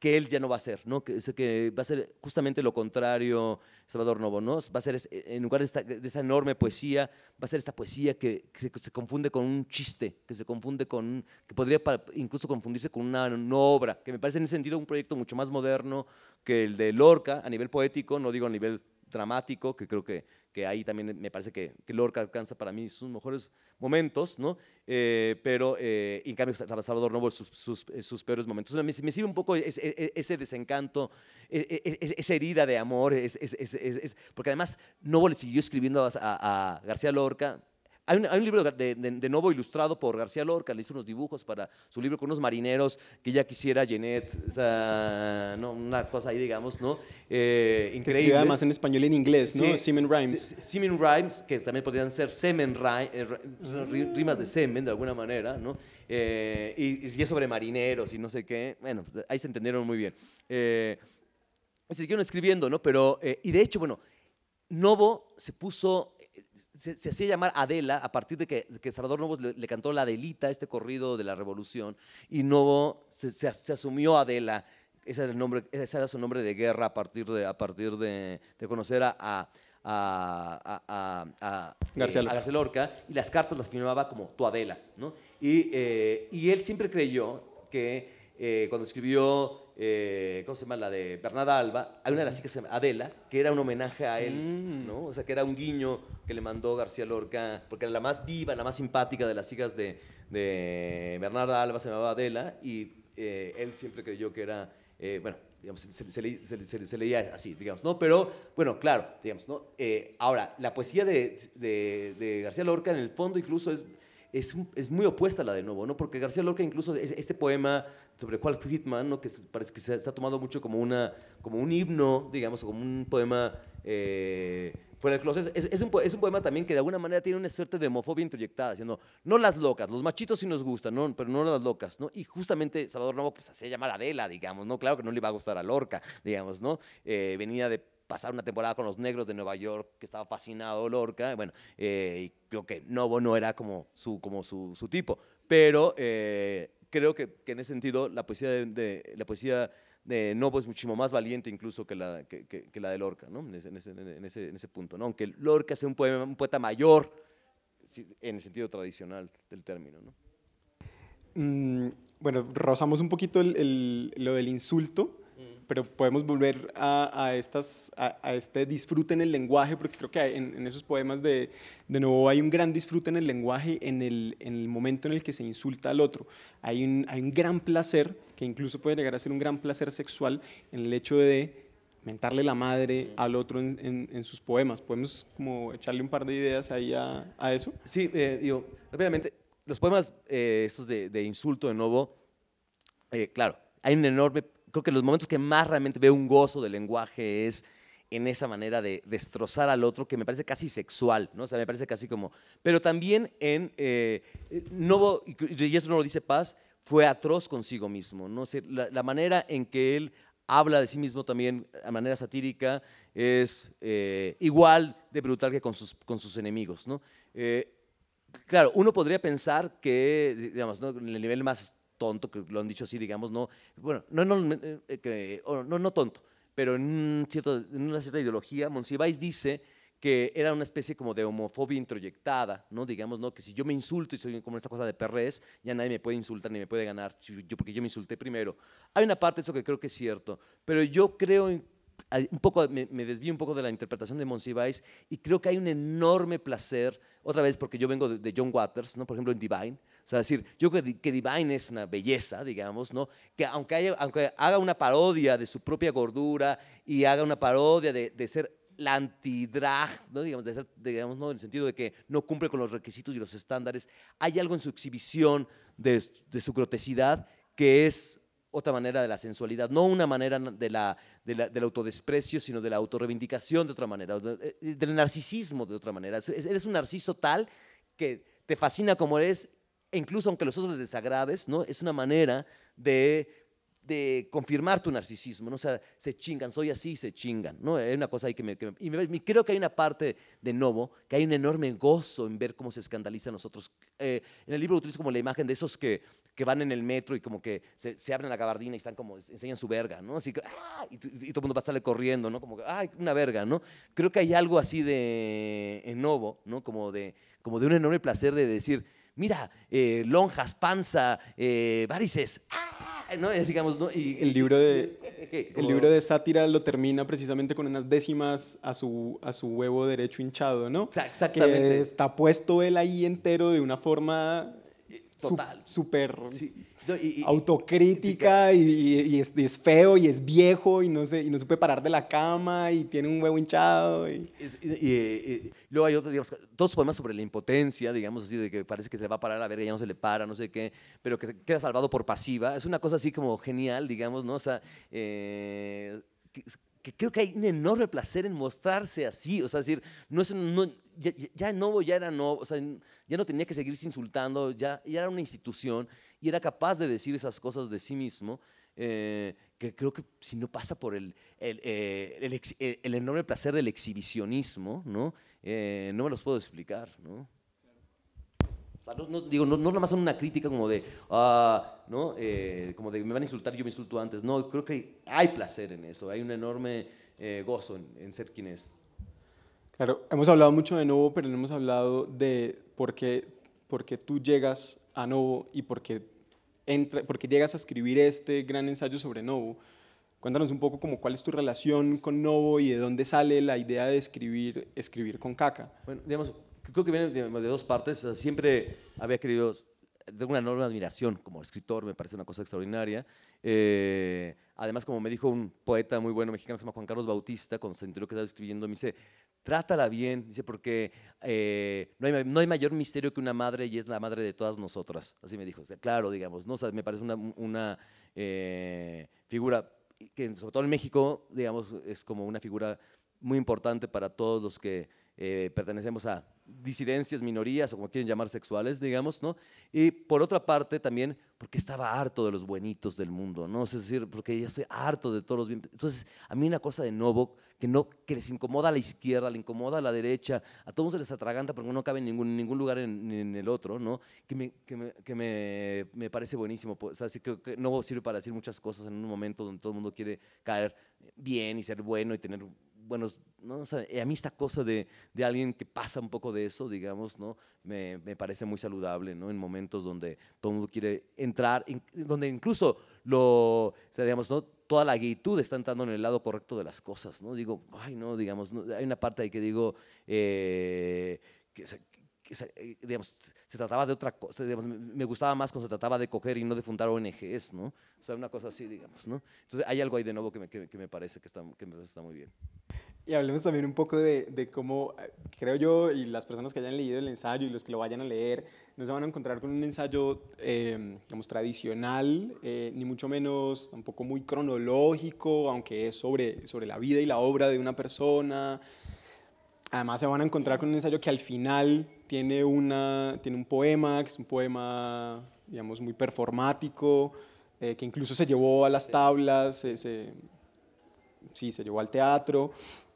que él ya no va a ser, ¿no? Que, va a ser justamente lo contrario, Salvador Novo, Va a ser, eh, en lugar de, esa enorme poesía, va a ser esta poesía que, se, confunde con un chiste, que se confunde con, que podría incluso confundirse con una no obra, que me parece en ese sentido un proyecto mucho más moderno que el de Lorca a nivel poético, no digo a nivel dramático, que creo que que ahí también me parece que, Lorca alcanza para mí sus mejores momentos, ¿no? Eh, pero eh, en cambio Salvador Novo sus, eh, peores momentos. me, sirve un poco ese, e, e, desencanto, e, esa herida de amor, porque además Novo le siguió escribiendo a García Lorca hay un, libro de, Novo ilustrado por García Lorca, le hizo unos dibujos para su libro con unos marineros que ya quisiera Jeanette, una cosa ahí, digamos, ¿no? Eh, increíble. además en español y en inglés, ¿no? semen rhymes. Semen rhymes, que también podrían ser semen eh, rimas de semen, de alguna manera, ¿no? Eh, y, es sobre marineros y no sé qué. Bueno, pues, ahí se entendieron muy bien. Eh, siguieron escribiendo, ¿no? Pero, y de hecho, bueno, Novo se puso se, hacía llamar Adela a partir de que, Salvador Novo le, cantó la Adelita, este corrido de la revolución, y Novo se, se, asumió Adela. Ese era, el nombre, era su nombre de guerra a partir de, a partir de, conocer a, eh, a García, Lorca. y las cartas las firmaba como tu Adela. Eh, y, él siempre creyó que eh, cuando escribió eh, ¿cómo se llama? La de Bernarda Alba, hay una de las hijas que se Adela, que era un homenaje a él, mm. ¿no? O sea, que era un guiño que le mandó García Lorca, porque era la más viva, la más simpática de las hijas de, Bernarda Alba, se llamaba Adela, y eh, él siempre creyó que era, eh, bueno, digamos, se, leía así, digamos, ¿no? Pero, bueno, claro, digamos, ¿no? ahora, la poesía de García Lorca, en el fondo, incluso es es, muy opuesta a la de Novo, ¿no? Porque García Lorca incluso es, ese poema sobre cual Hitman, ¿no? que parece que se, ha tomado mucho como, una, como un himno, digamos, como un poema eh, fuera del closet, es, un, poema también que de alguna manera tiene una suerte de homofobia introyectada, diciendo, no las locas, los machitos sí nos gustan, ¿no? pero no las locas, ¿no? Y justamente Salvador Novo pues hacía llamar a Adela, digamos, ¿no? Claro que no le iba a gustar a Lorca, digamos, ¿no? Eh, venía de pasar una temporada con los negros de Nueva York, que estaba fascinado Lorca, bueno, eh, y creo que Novo no era como su, como su, tipo, pero eh, creo que, en ese sentido la poesía de, la poesía de Novo es muchísimo más valiente incluso que la, la de Lorca, ¿no? En ese, punto, ¿no? Aunque Lorca sea un, poeta mayor en el sentido tradicional del término, mm, bueno, rozamos un poquito lo del insulto, pero podemos volver a, estas, a, este disfrute en el lenguaje, porque creo que en, esos poemas de, de nuevo hay un gran disfrute en el lenguaje, en el, en el momento en el que se insulta al otro. Hay un, hay un gran placer, que incluso puede llegar a ser un gran placer sexual, en el hecho de mentarle la madre al otro en, en, sus poemas. ¿Podemos como echarle un par de ideas ahí a, a eso? Sí, eh, digo, rápidamente, los poemas, eh, estos de, insulto de nuevo, eh, claro, hay un enorme creo que los momentos que más realmente veo un gozo del lenguaje es en esa manera de destrozar al otro que me parece casi sexual, ¿no? O sea, me parece casi como... Pero también en... Eh, no, y eso no lo dice Paz, fue atroz consigo mismo, ¿no? la, manera en que él habla de sí mismo también a manera satírica es eh, igual de brutal que con sus, con sus enemigos, ¿no? Eh, claro, uno podría pensar que, digamos, en el nivel más tonto, que lo han dicho así, digamos, no, bueno, no, no, eh, que, no, no tonto, pero en, cierto, en una cierta ideología, Monsiváis dice que era una especie como de homofobia introyectada, ¿no? Digamos, ¿no? Que si yo me insulto y soy como esta cosa de perrés, ya nadie me puede insultar ni me puede ganar, yo, porque yo me insulté primero. Hay una parte de eso que creo que es cierto, pero yo creo, un poco, me, desvío un poco de la interpretación de Monsiváis y creo que hay un enorme placer, otra vez porque yo vengo de, de John Waters, ¿no? Por ejemplo, en Divine, sea, decir, yo creo que Divine es una belleza, digamos, ¿no? Que aunque, haya, aunque haga una parodia de su propia gordura y haga una parodia de, ser la antidrag, ¿no? digamos, digamos ¿no? en el sentido de que no cumple con los requisitos y los estándares, hay algo en su exhibición de, su grotesidad que es otra manera de la sensualidad, no una manera de la, de la, del autodesprecio, sino de la autorreivindicación de otra manera, eh, del narcisismo de otra manera. Eres un narciso tal que te fascina como eres incluso aunque a los otros les desagrades, ¿no? Es una manera de, de confirmar tu narcisismo, ¿no? O sea, se chingan, soy así, se chingan, ¿no? Hay una cosa ahí que me... y, creo que hay una parte de Novo, que hay un enorme gozo en ver cómo se escandalizan nosotros. Eh, en el libro utilizo como la imagen de esos que, que van en el metro y como que se, abren la gabardina y están como, enseñan su verga, ¿no? Así que, ¡ah! y, todo el mundo va a estarle corriendo, ¿no? Como, que, ¡ay, una verga, ¿no? Creo que hay algo así de Novo, ¿no? Como de, como de un enorme placer de decir mira, eh, lonjas, panza, eh, varices. Ah, digamos, ¿no? el libro de, el libro de sátira lo termina precisamente con unas décimas a su, a su huevo derecho hinchado, ¿no? Exactamente. está puesto él ahí entero de una forma Total. súper autocrítica y, es, feo y es viejo y no, se, y no se puede parar de la cama y tiene un huevo hinchado. Y, luego hay otros digamos, todos poemas sobre la impotencia, digamos así, de que parece que se va a parar a ver verga, ya no se le para, no sé qué, pero que queda salvado por pasiva. Es una cosa así como genial, digamos, ¿no? O sea, eh, que creo que hay un enorme placer en mostrarse así, o sea, decir, no es, ya, no, ya era no, o sea, ya no tenía que seguirse insultando, ya, era una institución y era capaz de decir esas cosas de sí mismo, eh, que creo que si no pasa por el, el, eh, el, enorme placer del exhibicionismo, ¿no? Eh, no me los puedo explicar, ¿no? No, no, digo, no, no son una crítica como de, ah, ¿no? Eh, como de me van a insultar, yo me insulto antes. No, creo que hay placer en eso, hay un enorme eh, gozo en, ser quien es. Claro, hemos hablado mucho de Novo, pero no hemos hablado de por qué, por qué tú llegas a Novo y por qué, entra, por llegas a escribir este gran ensayo sobre Novo. Cuéntanos un poco como cuál es tu relación con Novo y de dónde sale la idea de escribir, escribir con caca. Bueno, digamos, creo que viene de, dos partes. Siempre había querido, tengo una enorme admiración como escritor, me parece una cosa extraordinaria. Eh, además, como me dijo un poeta muy bueno mexicano que se llama Juan Carlos Bautista, cuando se enteró que estaba escribiendo, me dice, trátala bien, dice, porque eh, no, hay, mayor misterio que una madre y es la madre de todas nosotras. Así me dijo, claro, digamos, me parece una, eh, figura que sobre todo en México, digamos, es como una figura muy importante para todos los que pertenecemos a disidencias, minorías, o como quieren llamar sexuales, digamos, ¿no? Y por otra parte también, porque estaba harto de los buenitos del mundo, ¿no? Es decir, porque ya estoy harto de todos los bien. Entonces, a mí una cosa de Novo, que, no, que les incomoda a la izquierda, le incomoda a la derecha, a todos se les atraganta porque no cabe en ningún, ningún lugar en, en el otro, ¿no? Que me, parece buenísimo. Pues, o sea, que no sirve para decir muchas cosas en un momento donde todo el mundo quiere caer bien y ser bueno y tener bueno, ¿no? a mí esta cosa de, alguien que pasa un poco de eso, digamos, ¿no? Me, parece muy saludable, ¿no? En momentos donde todo el mundo quiere entrar, donde incluso lo, digamos, ¿no? Toda la guietud está entrando en el lado correcto de las cosas, ¿no? Digo, ay, no, digamos, hay una parte ahí que digo, eh, que, eh, digamos, se trataba de otra cosa, me gustaba más cuando se trataba de coger y no de fundar ONGs, ¿no? O sea, una cosa así, digamos, ¿no? Entonces hay algo ahí de nuevo que me, que, me parece que está, que está muy bien. Y hablemos también un poco de, de, cómo, eh, creo yo, y las personas que hayan leído el ensayo y los que lo vayan a leer, no se van a encontrar con un ensayo, em, digamos, tradicional, eh, ni mucho menos un poco muy cronológico, aunque es sobre, sobre la vida y la obra de una persona. Además se van a encontrar con un ensayo que al final tiene, una, tiene un poema, que es un poema, digamos, muy performático, eh, que incluso se llevó a las tablas, se, se, sí, se llevó al teatro.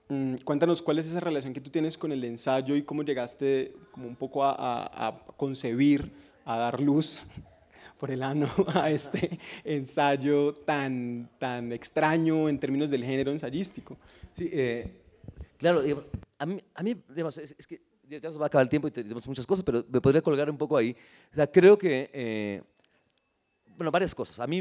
Mm, cuéntanos cuál es esa relación que tú tienes con el ensayo y cómo llegaste como un poco a, concebir, a dar luz por el ano a este ensayo tan, tan extraño en términos del género ensayístico. Sí, eh, claro, a mí, a mí digamos, es que ya nos va a acabar el tiempo y tenemos muchas cosas, pero me podría colgar un poco ahí. O sea, creo que, eh, bueno, varias cosas. A mí,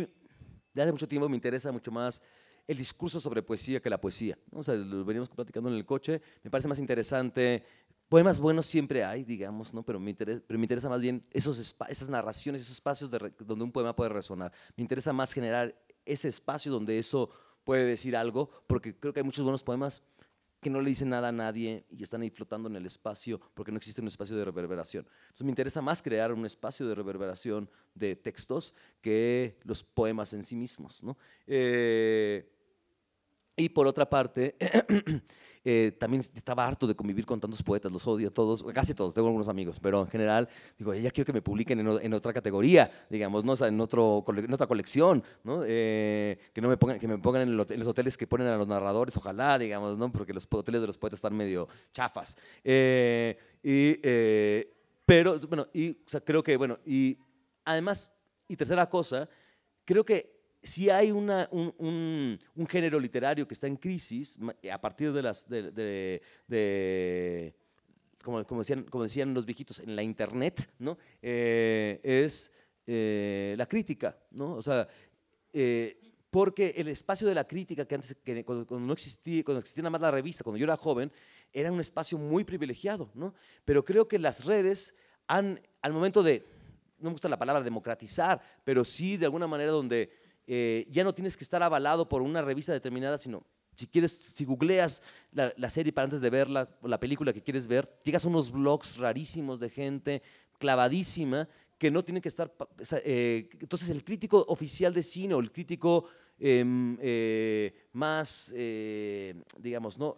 desde hace mucho tiempo me interesa mucho más el discurso sobre poesía que la poesía. O sea, lo veníamos platicando en el coche, me parece más interesante. Poemas buenos siempre hay, digamos, ¿no? pero, me interesa, más bien esos esas narraciones, esos espacios de donde un poema puede resonar. Me interesa más generar ese espacio donde eso puede decir algo, porque creo que hay muchos buenos poemas que no le dicen nada a nadie y están ahí flotando en el espacio porque no existe un espacio de reverberación. Entonces me interesa más crear un espacio de reverberación de textos que los poemas en sí mismos. Eh, y por otra parte, eh, también estaba harto de convivir con tantos poetas, los odio todos, casi todos, tengo algunos amigos, pero en general, digo, ya quiero que me publiquen en, otra categoría, digamos, ¿no? en, otro, en otra colección, eh, que, no me pongan, que me pongan en, los hoteles que ponen a los narradores, ojalá, digamos, ¿no? Porque los hoteles de los poetas están medio chafas. Eh, y, pero, bueno, y, creo que, bueno, y además, y tercera cosa, creo que si hay una, un, género literario que está en crisis, eh, a partir de las... de, como, decían, los viejitos, en la internet, ¿no? Eh, es eh, la crítica, O sea, porque el espacio de la crítica, que antes, cuando, no existía, cuando existía nada más la revista, cuando yo era joven, era un espacio muy privilegiado, Pero creo que las redes han, al momento de, no me gusta la palabra democratizar, pero sí de alguna manera donde eh, ya no tienes que estar avalado por una revista determinada, sino si quieres, si googleas la, serie para antes de verla, o la película que quieres ver, llegas a unos blogs rarísimos de gente clavadísima que no tienen que estar... Eh, entonces el crítico oficial de cine o el crítico em, eh, más, digamos, ¿no?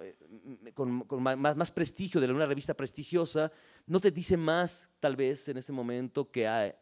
con, más, prestigio de una revista prestigiosa, no te dice más tal vez en este momento que a,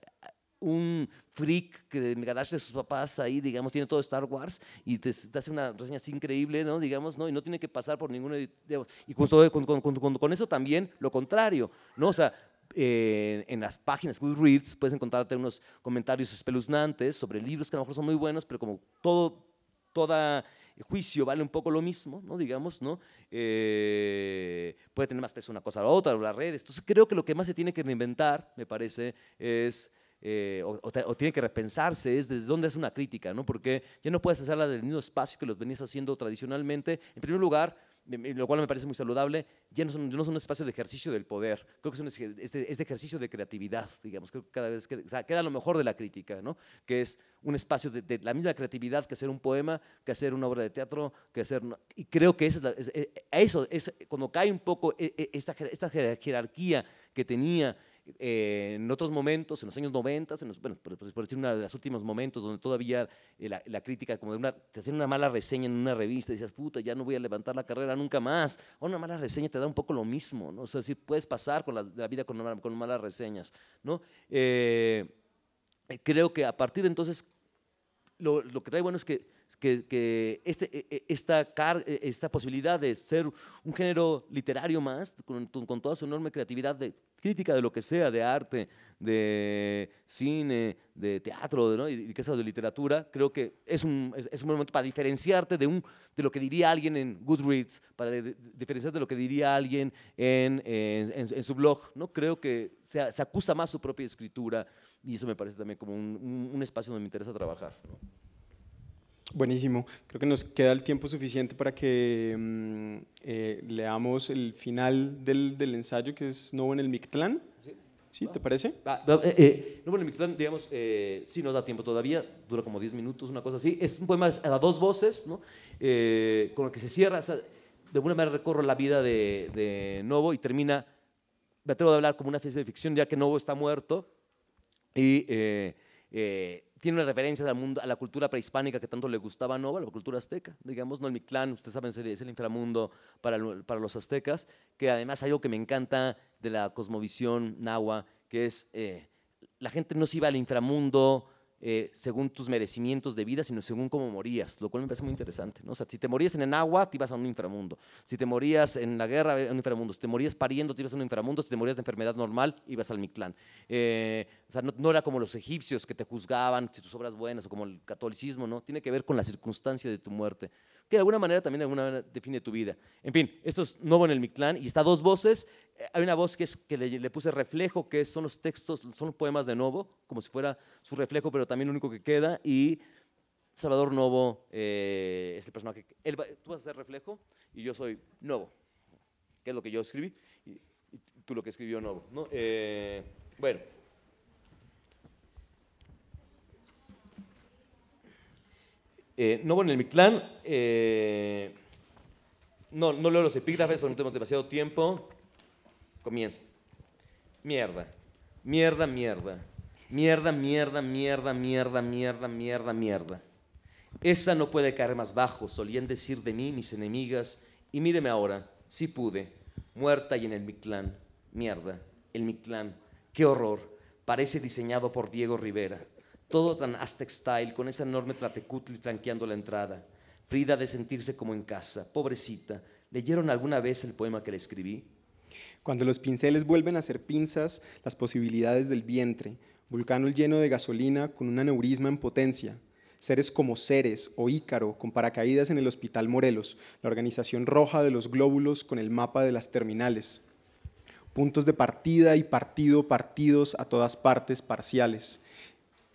un freak que en el garage de sus papás ahí, digamos, tiene todo Star Wars y te, hace una reseña así increíble, ¿no? Digamos, ¿no? Y no tiene que pasar por ninguna... Digamos, y con, con, con, eso también lo contrario, ¿no? O sea, eh, en las páginas Goodreads puedes encontrarte unos comentarios espeluznantes sobre libros que a lo mejor son muy buenos, pero como todo, toda juicio vale un poco lo mismo, ¿no? Digamos, ¿no? Eh, puede tener más peso una cosa o la otra, o las redes. Entonces creo que lo que más se tiene que reinventar, me parece, es eh, o, tiene que repensarse es desde dónde es una crítica, ¿no? Porque ya no puedes hacerla del mismo espacio que lo venías haciendo tradicionalmente. En primer lugar, lo cual me parece muy saludable, ya no son, un espacio de ejercicio del poder, creo que es, de, ejercicio de creatividad, digamos, creo que cada vez que, queda lo mejor de la crítica, ¿no? que es un espacio de, la misma creatividad que hacer un poema, que hacer una obra de teatro, que hacer... Y creo que es eso es cuando cae un poco e, e, esta, esta jerarquía que tenía eh, en otros momentos, en los años 90, en los, bueno, por, decir uno de los últimos momentos donde todavía eh, la, crítica, como de una, te hacen una mala reseña en una revista, y decías, puta, ya no voy a levantar la carrera nunca más. una mala reseña te da un poco lo mismo, ¿no? O sea, puedes pasar con la, vida con, malas reseñas, ¿no? Eh, creo que a partir de entonces, lo, lo que trae bueno es que que, este, e, e, e, esta, posibilidad de ser un género literario más, con, toda su enorme creatividad de crítica de lo que sea, de arte, de cine, de teatro, y, de literatura, creo que es un, es, un momento para diferenciarte de, un, de lo que diría alguien en Goodreads, para diferenciarte de lo que diría alguien en, en, su blog. ¿no? Creo que se, acusa más su propia escritura y eso me parece también como un, espacio donde me interesa trabajar. Buenísimo. Creo que nos queda el tiempo suficiente para que mm, eh, leamos el final del, ensayo, que es Novo en el Mictlán. ¿Sí? ¿Sí? ¿Te parece? Eh, eh, Novo en el Mictlán, digamos, sí nos da tiempo todavía, dura como 10 minutos, una cosa así. Es un poema a dos voces, ¿no? con el que se cierra, de alguna manera recorro la vida de, de Novo y termina, me atrevo a hablar como una fiesta de ficción, ya que Novo está muerto y tiene una referencia mundo, a la cultura prehispánica que tanto le gustaba a Nova, la cultura azteca. Digamos, no Clan, ustedes saben, es el inframundo para, los aztecas, que además hay algo que me encanta de la cosmovisión nahua, que es eh, la gente no se iba al inframundo eh, según tus merecimientos de vida, sino según cómo morías, lo cual me parece muy interesante. ¿no? O sea, si te morías en el agua, te ibas a un inframundo. Si te morías en la guerra, a eh, un inframundo. Si te morías pariendo, te ibas a un inframundo. Si te morías de enfermedad normal, ibas al Mictlán. Eh, o sea, no, no, era como los egipcios que te juzgaban si tus obras buenas o como el catolicismo, ¿no? Tiene que ver con la circunstancia de tu muerte que de alguna manera también de alguna manera define tu vida. En fin, esto es nuevo en el Mictlán y está dos voces. Eh, hay una voz que, es, que le, puse reflejo, que son los textos, son poemas de Novo, como si fuera su reflejo, pero también lo único que queda. Y Salvador Novo eh, es el personaje. él tú vas a ser reflejo y yo soy Novo, que es lo que yo escribí, y, tú lo que escribió Novo. ¿no? Eh, bueno. Eh, no, bueno, en el Mictlán, eh, no, no leo los epígrafes porque no tenemos demasiado tiempo. Comienza. Mierda, mierda, mierda, mierda, mierda, mierda, mierda, mierda, mierda, mierda. Esa no puede caer más bajo, solían decir de mí mis enemigas, y míreme ahora, si pude, muerta y en el Mictlán. Mierda, el Mictlán, qué horror, parece diseñado por Diego Rivera todo tan Aztec style, con ese enorme tratecutli flanqueando la entrada. Frida de sentirse como en casa, pobrecita. ¿Leyeron alguna vez el poema que le escribí? Cuando los pinceles vuelven a ser pinzas, las posibilidades del vientre, Vulcano lleno de gasolina con un aneurisma en potencia, seres como seres o Ícaro con paracaídas en el Hospital Morelos, la organización roja de los glóbulos con el mapa de las terminales. Puntos de partida y partido, partidos a todas partes parciales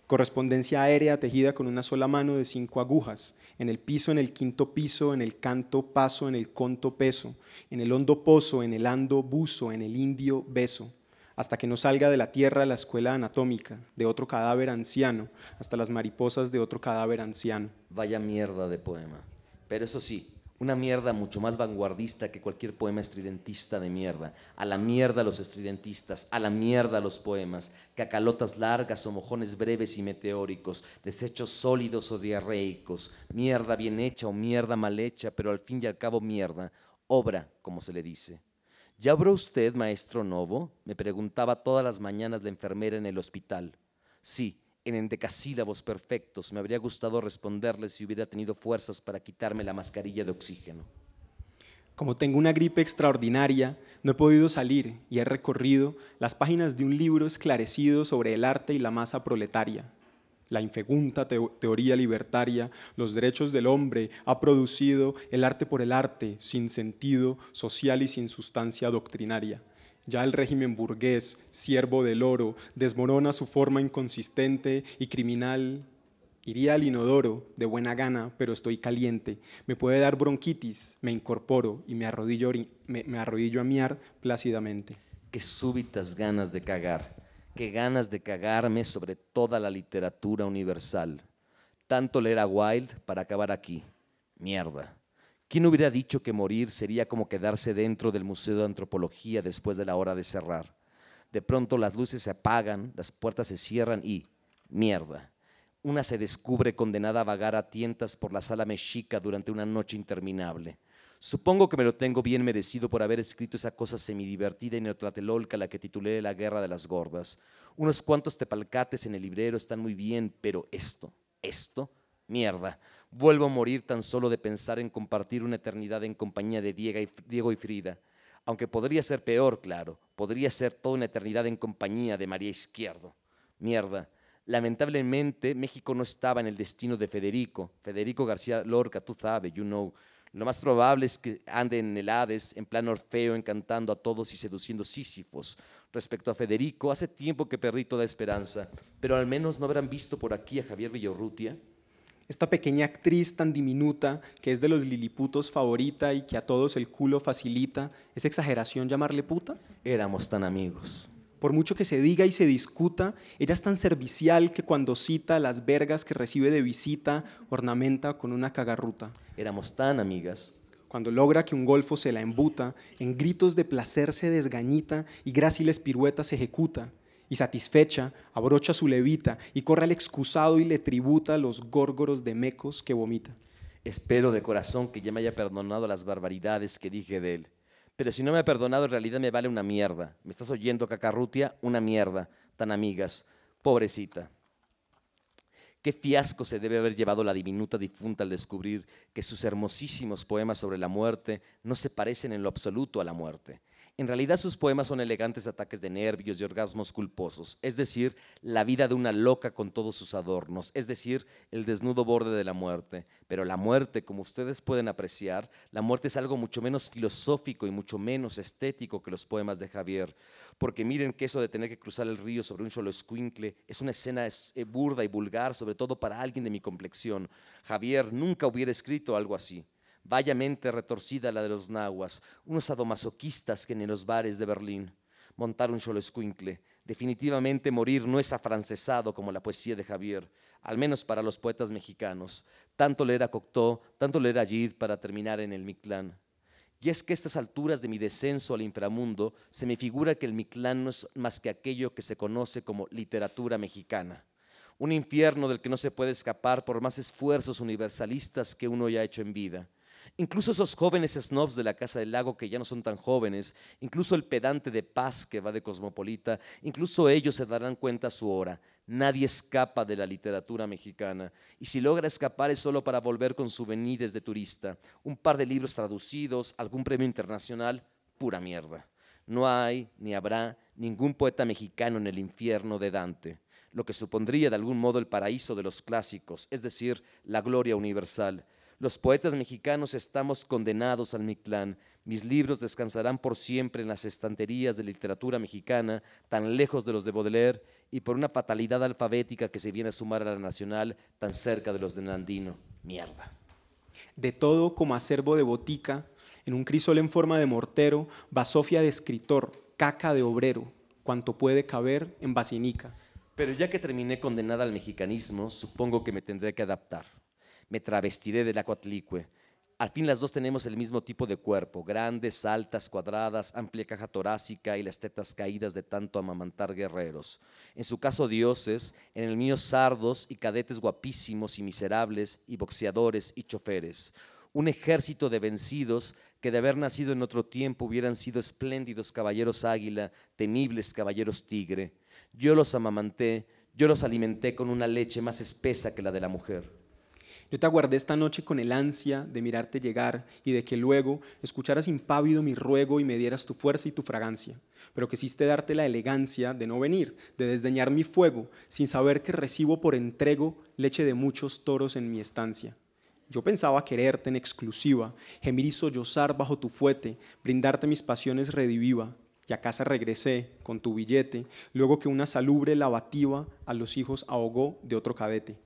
correspondencia aérea tejida con una sola mano de cinco agujas, en el piso, en el quinto piso, en el canto paso, en el conto peso, en el hondo pozo, en el ando buzo, en el indio beso, hasta que no salga de la tierra la escuela anatómica de otro cadáver anciano, hasta las mariposas de otro cadáver anciano. Vaya mierda de poema. Pero eso sí, una mierda mucho más vanguardista que cualquier poema estridentista de mierda. A la mierda los estridentistas, a la mierda los poemas, cacalotas largas o mojones breves y meteóricos, desechos sólidos o diarreicos, mierda bien hecha o mierda mal hecha, pero al fin y al cabo mierda, obra, como se le dice. ¿Ya obró usted, maestro Novo? me preguntaba todas las mañanas la enfermera en el hospital. Sí, en endecasílabos perfectos. Me habría gustado responderles si hubiera tenido fuerzas para quitarme la mascarilla de oxígeno. Como tengo una gripe extraordinaria, no he podido salir y he recorrido las páginas de un libro esclarecido sobre el arte y la masa proletaria. La infegunta teoría libertaria, los derechos del hombre, ha producido el arte por el arte, sin sentido social y sin sustancia doctrinaria. Ya el régimen burgués, siervo del oro, desmorona su forma inconsistente y criminal. Iría al inodoro de buena gana, pero estoy caliente. Me puede dar bronquitis, me incorporo y me arrodillo, a miar plácidamente. Qué súbitas ganas de cagar, qué ganas de cagarme sobre toda la literatura universal. Tanto leer a Wilde para acabar aquí. Mierda. ¿Quién hubiera dicho que morir sería como quedarse dentro del Museo de Antropología después de la hora de cerrar? De pronto las luces se apagan, las puertas se cierran y mierda. Una se descubre condenada a vagar a tientas por la sala mexica durante una noche interminable. Supongo que me lo tengo bien merecido por haber escrito esa cosa semidivertida y neotlatelolca la que titulé La Guerra de las Gordas. Unos cuantos tepalcates en el librero están muy bien, pero esto, esto, mierda. Vuelvo a morir tan solo de pensar en compartir una eternidad en compañía de Diego y Frida. Aunque podría ser peor, claro. Podría ser toda una eternidad en compañía de María Izquierdo. Mierda. Lamentablemente, México no estaba en el destino de Federico. Federico García Lorca, tú sabes, you know. Lo más probable es que ande en el Hades, en plan Orfeo, encantando a todos y seduciendo Sísifos. Respecto a Federico, hace tiempo que perdí toda esperanza, pero al menos no habrán visto por aquí a Javier Villorrutia esta pequeña actriz tan diminuta que es de los liliputos favorita y que a todos el culo facilita, ¿es exageración llamarle puta? Éramos tan amigos. Por mucho que se diga y se discuta, ella es tan servicial que cuando cita las vergas que recibe de visita, ornamenta con una cagarruta. Éramos tan amigas. Cuando logra que un golfo se la embuta, en gritos de placer se desgañita y gráciles piruetas ejecuta y satisfecha, abrocha su levita y corre al excusado y le tributa los górgoros de mecos que vomita. Espero de corazón que ya me haya perdonado las barbaridades que dije de él. Pero si no me ha perdonado, en realidad me vale una mierda. ¿Me estás oyendo, cacarrutia? Una mierda. Tan amigas. Pobrecita. Qué fiasco se debe haber llevado la diminuta difunta al descubrir que sus hermosísimos poemas sobre la muerte no se parecen en lo absoluto a la muerte. En realidad sus poemas son elegantes ataques de nervios y orgasmos culposos, es decir, la vida de una loca con todos sus adornos, es decir, el desnudo borde de la muerte. Pero la muerte, como ustedes pueden apreciar, la muerte es algo mucho menos filosófico y mucho menos estético que los poemas de Javier, porque miren que eso de tener que cruzar el río sobre un solo escuincle es una escena eh, burda y vulgar, sobre todo para alguien de mi complexión. Javier nunca hubiera escrito algo así. Vaya mente retorcida la de los nahuas, unos sadomasoquistas que en los bares de Berlín Montar un solo Definitivamente morir no es afrancesado como la poesía de Javier, al menos para los poetas mexicanos. Tanto leer a Cocteau, tanto leer a Gide para terminar en el Mictlán. Y es que a estas alturas de mi descenso al inframundo se me figura que el Mictlán no es más que aquello que se conoce como literatura mexicana. Un infierno del que no se puede escapar por más esfuerzos universalistas que uno haya hecho en vida. Incluso esos jóvenes snobs de la Casa del Lago que ya no son tan jóvenes, incluso el pedante de paz que va de cosmopolita, incluso ellos se darán cuenta a su hora. Nadie escapa de la literatura mexicana y si logra escapar es solo para volver con souvenirs de turista, un par de libros traducidos, algún premio internacional, pura mierda. No hay ni habrá ningún poeta mexicano en el infierno de Dante lo que supondría de algún modo el paraíso de los clásicos, es decir, la gloria universal. Los poetas mexicanos estamos condenados al Mictlán. Mis libros descansarán por siempre en las estanterías de literatura mexicana, tan lejos de los de Baudelaire, y por una fatalidad alfabética que se viene a sumar a la nacional, tan cerca de los de Nandino. Mierda. De todo como acervo de botica, en un crisol en forma de mortero, basofia de escritor, caca de obrero, cuanto puede caber en basinica. Pero ya que terminé condenada al mexicanismo, supongo que me tendré que adaptar me travestiré del acuatlicue. Al fin las dos tenemos el mismo tipo de cuerpo, grandes, altas, cuadradas, amplia caja torácica y las tetas caídas de tanto amamantar guerreros. En su caso dioses, en el mío sardos y cadetes guapísimos y miserables y boxeadores y choferes. Un ejército de vencidos que de haber nacido en otro tiempo hubieran sido espléndidos caballeros águila, temibles caballeros tigre. Yo los amamanté, yo los alimenté con una leche más espesa que la de la mujer. Yo te aguardé esta noche con el ansia de mirarte llegar y de que luego escucharas impávido mi ruego y me dieras tu fuerza y tu fragancia. Pero quisiste darte la elegancia de no venir, de desdeñar mi fuego, sin saber que recibo por entrego leche de muchos toros en mi estancia. Yo pensaba quererte en exclusiva, gemir y sollozar bajo tu fuete, brindarte mis pasiones rediviva, y a casa regresé con tu billete, luego que una salubre lavativa a los hijos ahogó de otro cadete.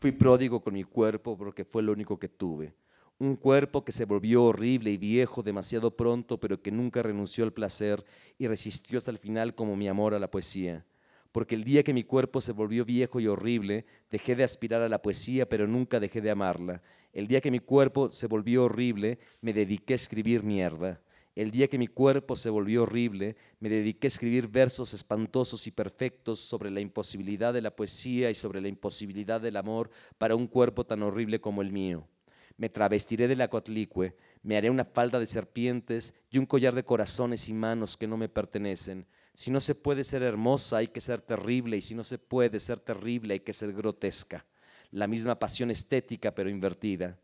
Fui pródigo con mi cuerpo porque fue lo único que tuve. Un cuerpo que se volvió horrible y viejo demasiado pronto, pero que nunca renunció al placer y resistió hasta el final como mi amor a la poesía. Porque el día que mi cuerpo se volvió viejo y horrible, dejé de aspirar a la poesía, pero nunca dejé de amarla. El día que mi cuerpo se volvió horrible, me dediqué a escribir mierda. El día que mi cuerpo se volvió horrible, me dediqué a escribir versos espantosos y perfectos sobre la imposibilidad de la poesía y sobre la imposibilidad del amor para un cuerpo tan horrible como el mío. Me travestiré de la coatlicue, me haré una falda de serpientes y un collar de corazones y manos que no me pertenecen. Si no se puede ser hermosa, hay que ser terrible, y si no se puede ser terrible, hay que ser grotesca. La misma pasión estética, pero invertida.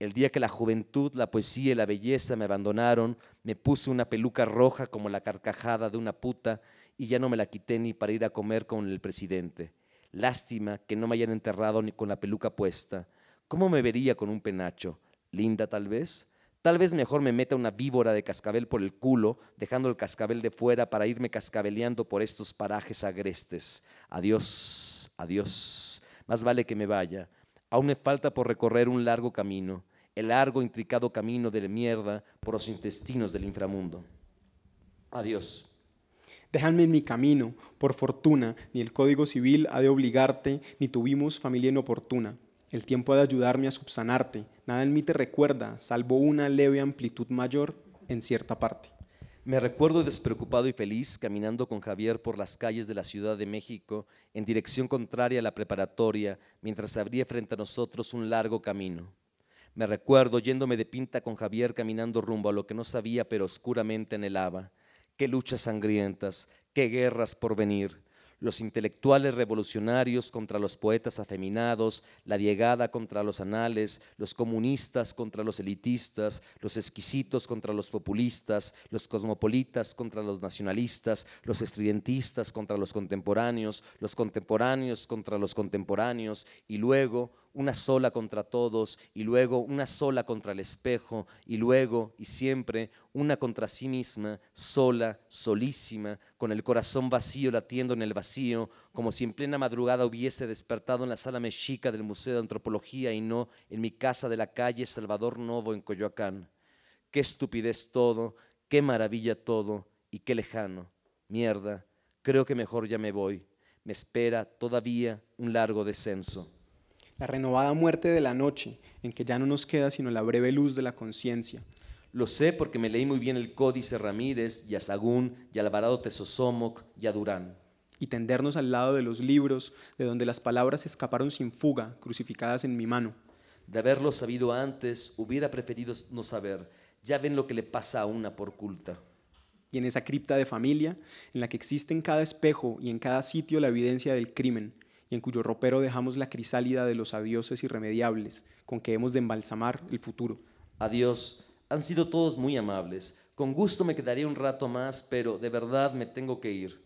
El día que la juventud, la poesía y la belleza me abandonaron, me puse una peluca roja como la carcajada de una puta y ya no me la quité ni para ir a comer con el presidente. Lástima que no me hayan enterrado ni con la peluca puesta. ¿Cómo me vería con un penacho? ¿Linda tal vez? Tal vez mejor me meta una víbora de cascabel por el culo, dejando el cascabel de fuera para irme cascabeleando por estos parajes agrestes. Adiós, adiós. Más vale que me vaya. Aún me falta por recorrer un largo camino el largo, intricado camino de la mierda por los intestinos del inframundo. Adiós. Déjame en mi camino, por fortuna, ni el Código Civil ha de obligarte, ni tuvimos familia inoportuna. El tiempo ha de ayudarme a subsanarte, nada en mí te recuerda, salvo una leve amplitud mayor en cierta parte. Me recuerdo despreocupado y feliz caminando con Javier por las calles de la Ciudad de México en dirección contraria a la preparatoria, mientras abría frente a nosotros un largo camino. Me recuerdo yéndome de pinta con Javier caminando rumbo a lo que no sabía pero oscuramente anhelaba. Qué luchas sangrientas, qué guerras por venir. Los intelectuales revolucionarios contra los poetas afeminados, la llegada contra los anales, los comunistas contra los elitistas, los exquisitos contra los populistas, los cosmopolitas contra los nacionalistas, los estridentistas contra los contemporáneos, los contemporáneos contra los contemporáneos y luego una sola contra todos y luego una sola contra el espejo y luego y siempre una contra sí misma, sola, solísima, con el corazón vacío latiendo en el vacío, como si en plena madrugada hubiese despertado en la sala mexica del Museo de Antropología y no en mi casa de la calle Salvador Novo en Coyoacán. Qué estupidez todo, qué maravilla todo y qué lejano. Mierda, creo que mejor ya me voy. Me espera todavía un largo descenso la renovada muerte de la noche, en que ya no nos queda sino la breve luz de la conciencia. Lo sé porque me leí muy bien el Códice Ramírez, y a y Alvarado Tesosomoc, y a Durán. Y tendernos al lado de los libros, de donde las palabras escaparon sin fuga, crucificadas en mi mano. De haberlo sabido antes, hubiera preferido no saber. Ya ven lo que le pasa a una por culta. Y en esa cripta de familia, en la que existe en cada espejo y en cada sitio la evidencia del crimen, y en cuyo ropero dejamos la crisálida de los adioses irremediables con que hemos de embalsamar el futuro. Adiós. Han sido todos muy amables. Con gusto me quedaría un rato más, pero de verdad me tengo que ir.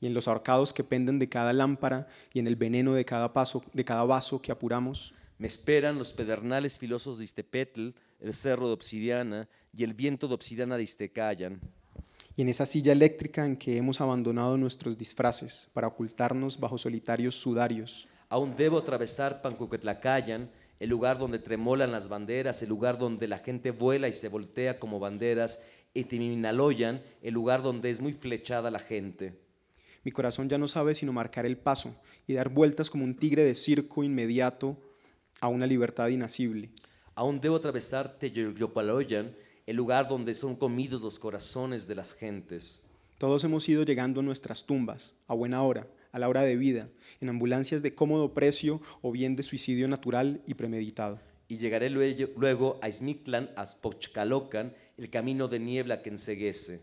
Y en los ahorcados que penden de cada lámpara y en el veneno de cada, paso, de cada vaso que apuramos. Me esperan los pedernales filosos de Istepetl, el cerro de obsidiana y el viento de obsidiana de Istecayan y en esa silla eléctrica en que hemos abandonado nuestros disfraces para ocultarnos bajo solitarios sudarios. Aún debo atravesar Pancuquetlacayan, el lugar donde tremolan las banderas, el lugar donde la gente vuela y se voltea como banderas, y el lugar donde es muy flechada la gente. Mi corazón ya no sabe sino marcar el paso y dar vueltas como un tigre de circo inmediato a una libertad inacible. Aún debo atravesar Teyoyopaloyan, el lugar donde son comidos los corazones de las gentes. Todos hemos ido llegando a nuestras tumbas, a buena hora, a la hora de vida, en ambulancias de cómodo precio o bien de suicidio natural y premeditado. Y llegaré luego a Smitlan, a Spochkalokan, el camino de niebla que enseguese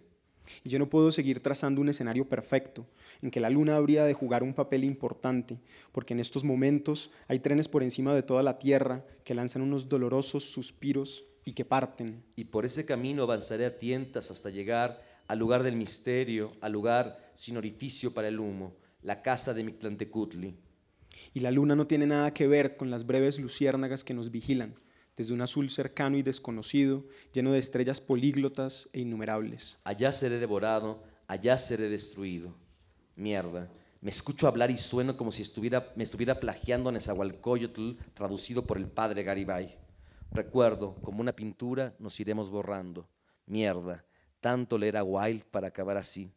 Y yo no puedo seguir trazando un escenario perfecto, en que la luna habría de jugar un papel importante, porque en estos momentos hay trenes por encima de toda la Tierra que lanzan unos dolorosos suspiros y que parten. Y por ese camino avanzaré a tientas hasta llegar al lugar del misterio, al lugar sin orificio para el humo, la casa de Mictlantecutli. Y la luna no tiene nada que ver con las breves luciérnagas que nos vigilan, desde un azul cercano y desconocido, lleno de estrellas políglotas e innumerables. Allá seré devorado, allá seré destruido. Mierda. Me escucho hablar y sueno como si estuviera, me estuviera plagiando a Nezahualcóyotl, traducido por el padre Garibay. Recuerdo, como una pintura, nos iremos borrando. Mierda, tanto le a Wilde para acabar así.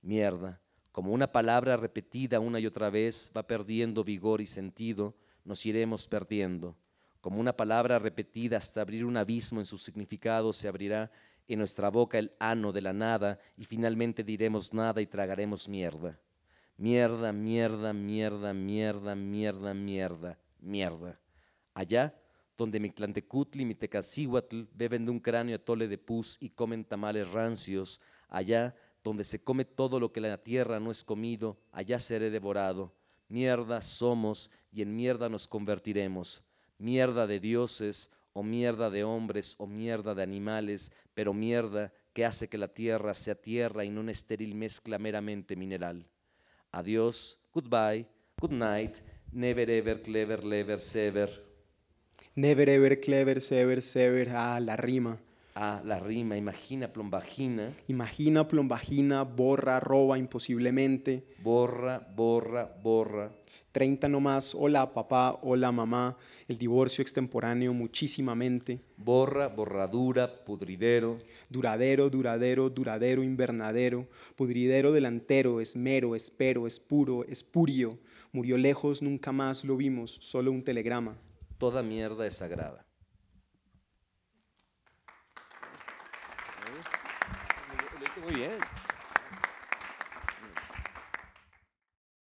Mierda, como una palabra repetida una y otra vez va perdiendo vigor y sentido, nos iremos perdiendo. Como una palabra repetida hasta abrir un abismo en su significado, se abrirá en nuestra boca el ano de la nada y finalmente diremos nada y tragaremos mierda. Mierda, mierda, mierda, mierda, mierda, mierda, mierda. Allá donde Mictlantecutli y tecacihuatl beben de un cráneo atole de pus y comen tamales rancios, allá donde se come todo lo que la tierra no es comido, allá seré devorado. Mierda somos y en mierda nos convertiremos. Mierda de dioses o mierda de hombres o mierda de animales, pero mierda que hace que la tierra sea tierra y no una estéril mezcla meramente mineral. Adiós, goodbye, good night, never ever clever, lever, sever. Never Ever Clever Sever Sever. Ah, la rima. Ah, la rima. Imagina plombagina. Imagina plombagina, borra, roba, imposiblemente. Borra, borra, borra. 30 nomás, hola papá, hola mamá, el divorcio extemporáneo muchísimamente. Borra, borradura, pudridero. Duradero, duradero, duradero, invernadero. Pudridero delantero, esmero, espero, espuro, espurio. Murió lejos, nunca más lo vimos, solo un telegrama toda mierda es sagrada.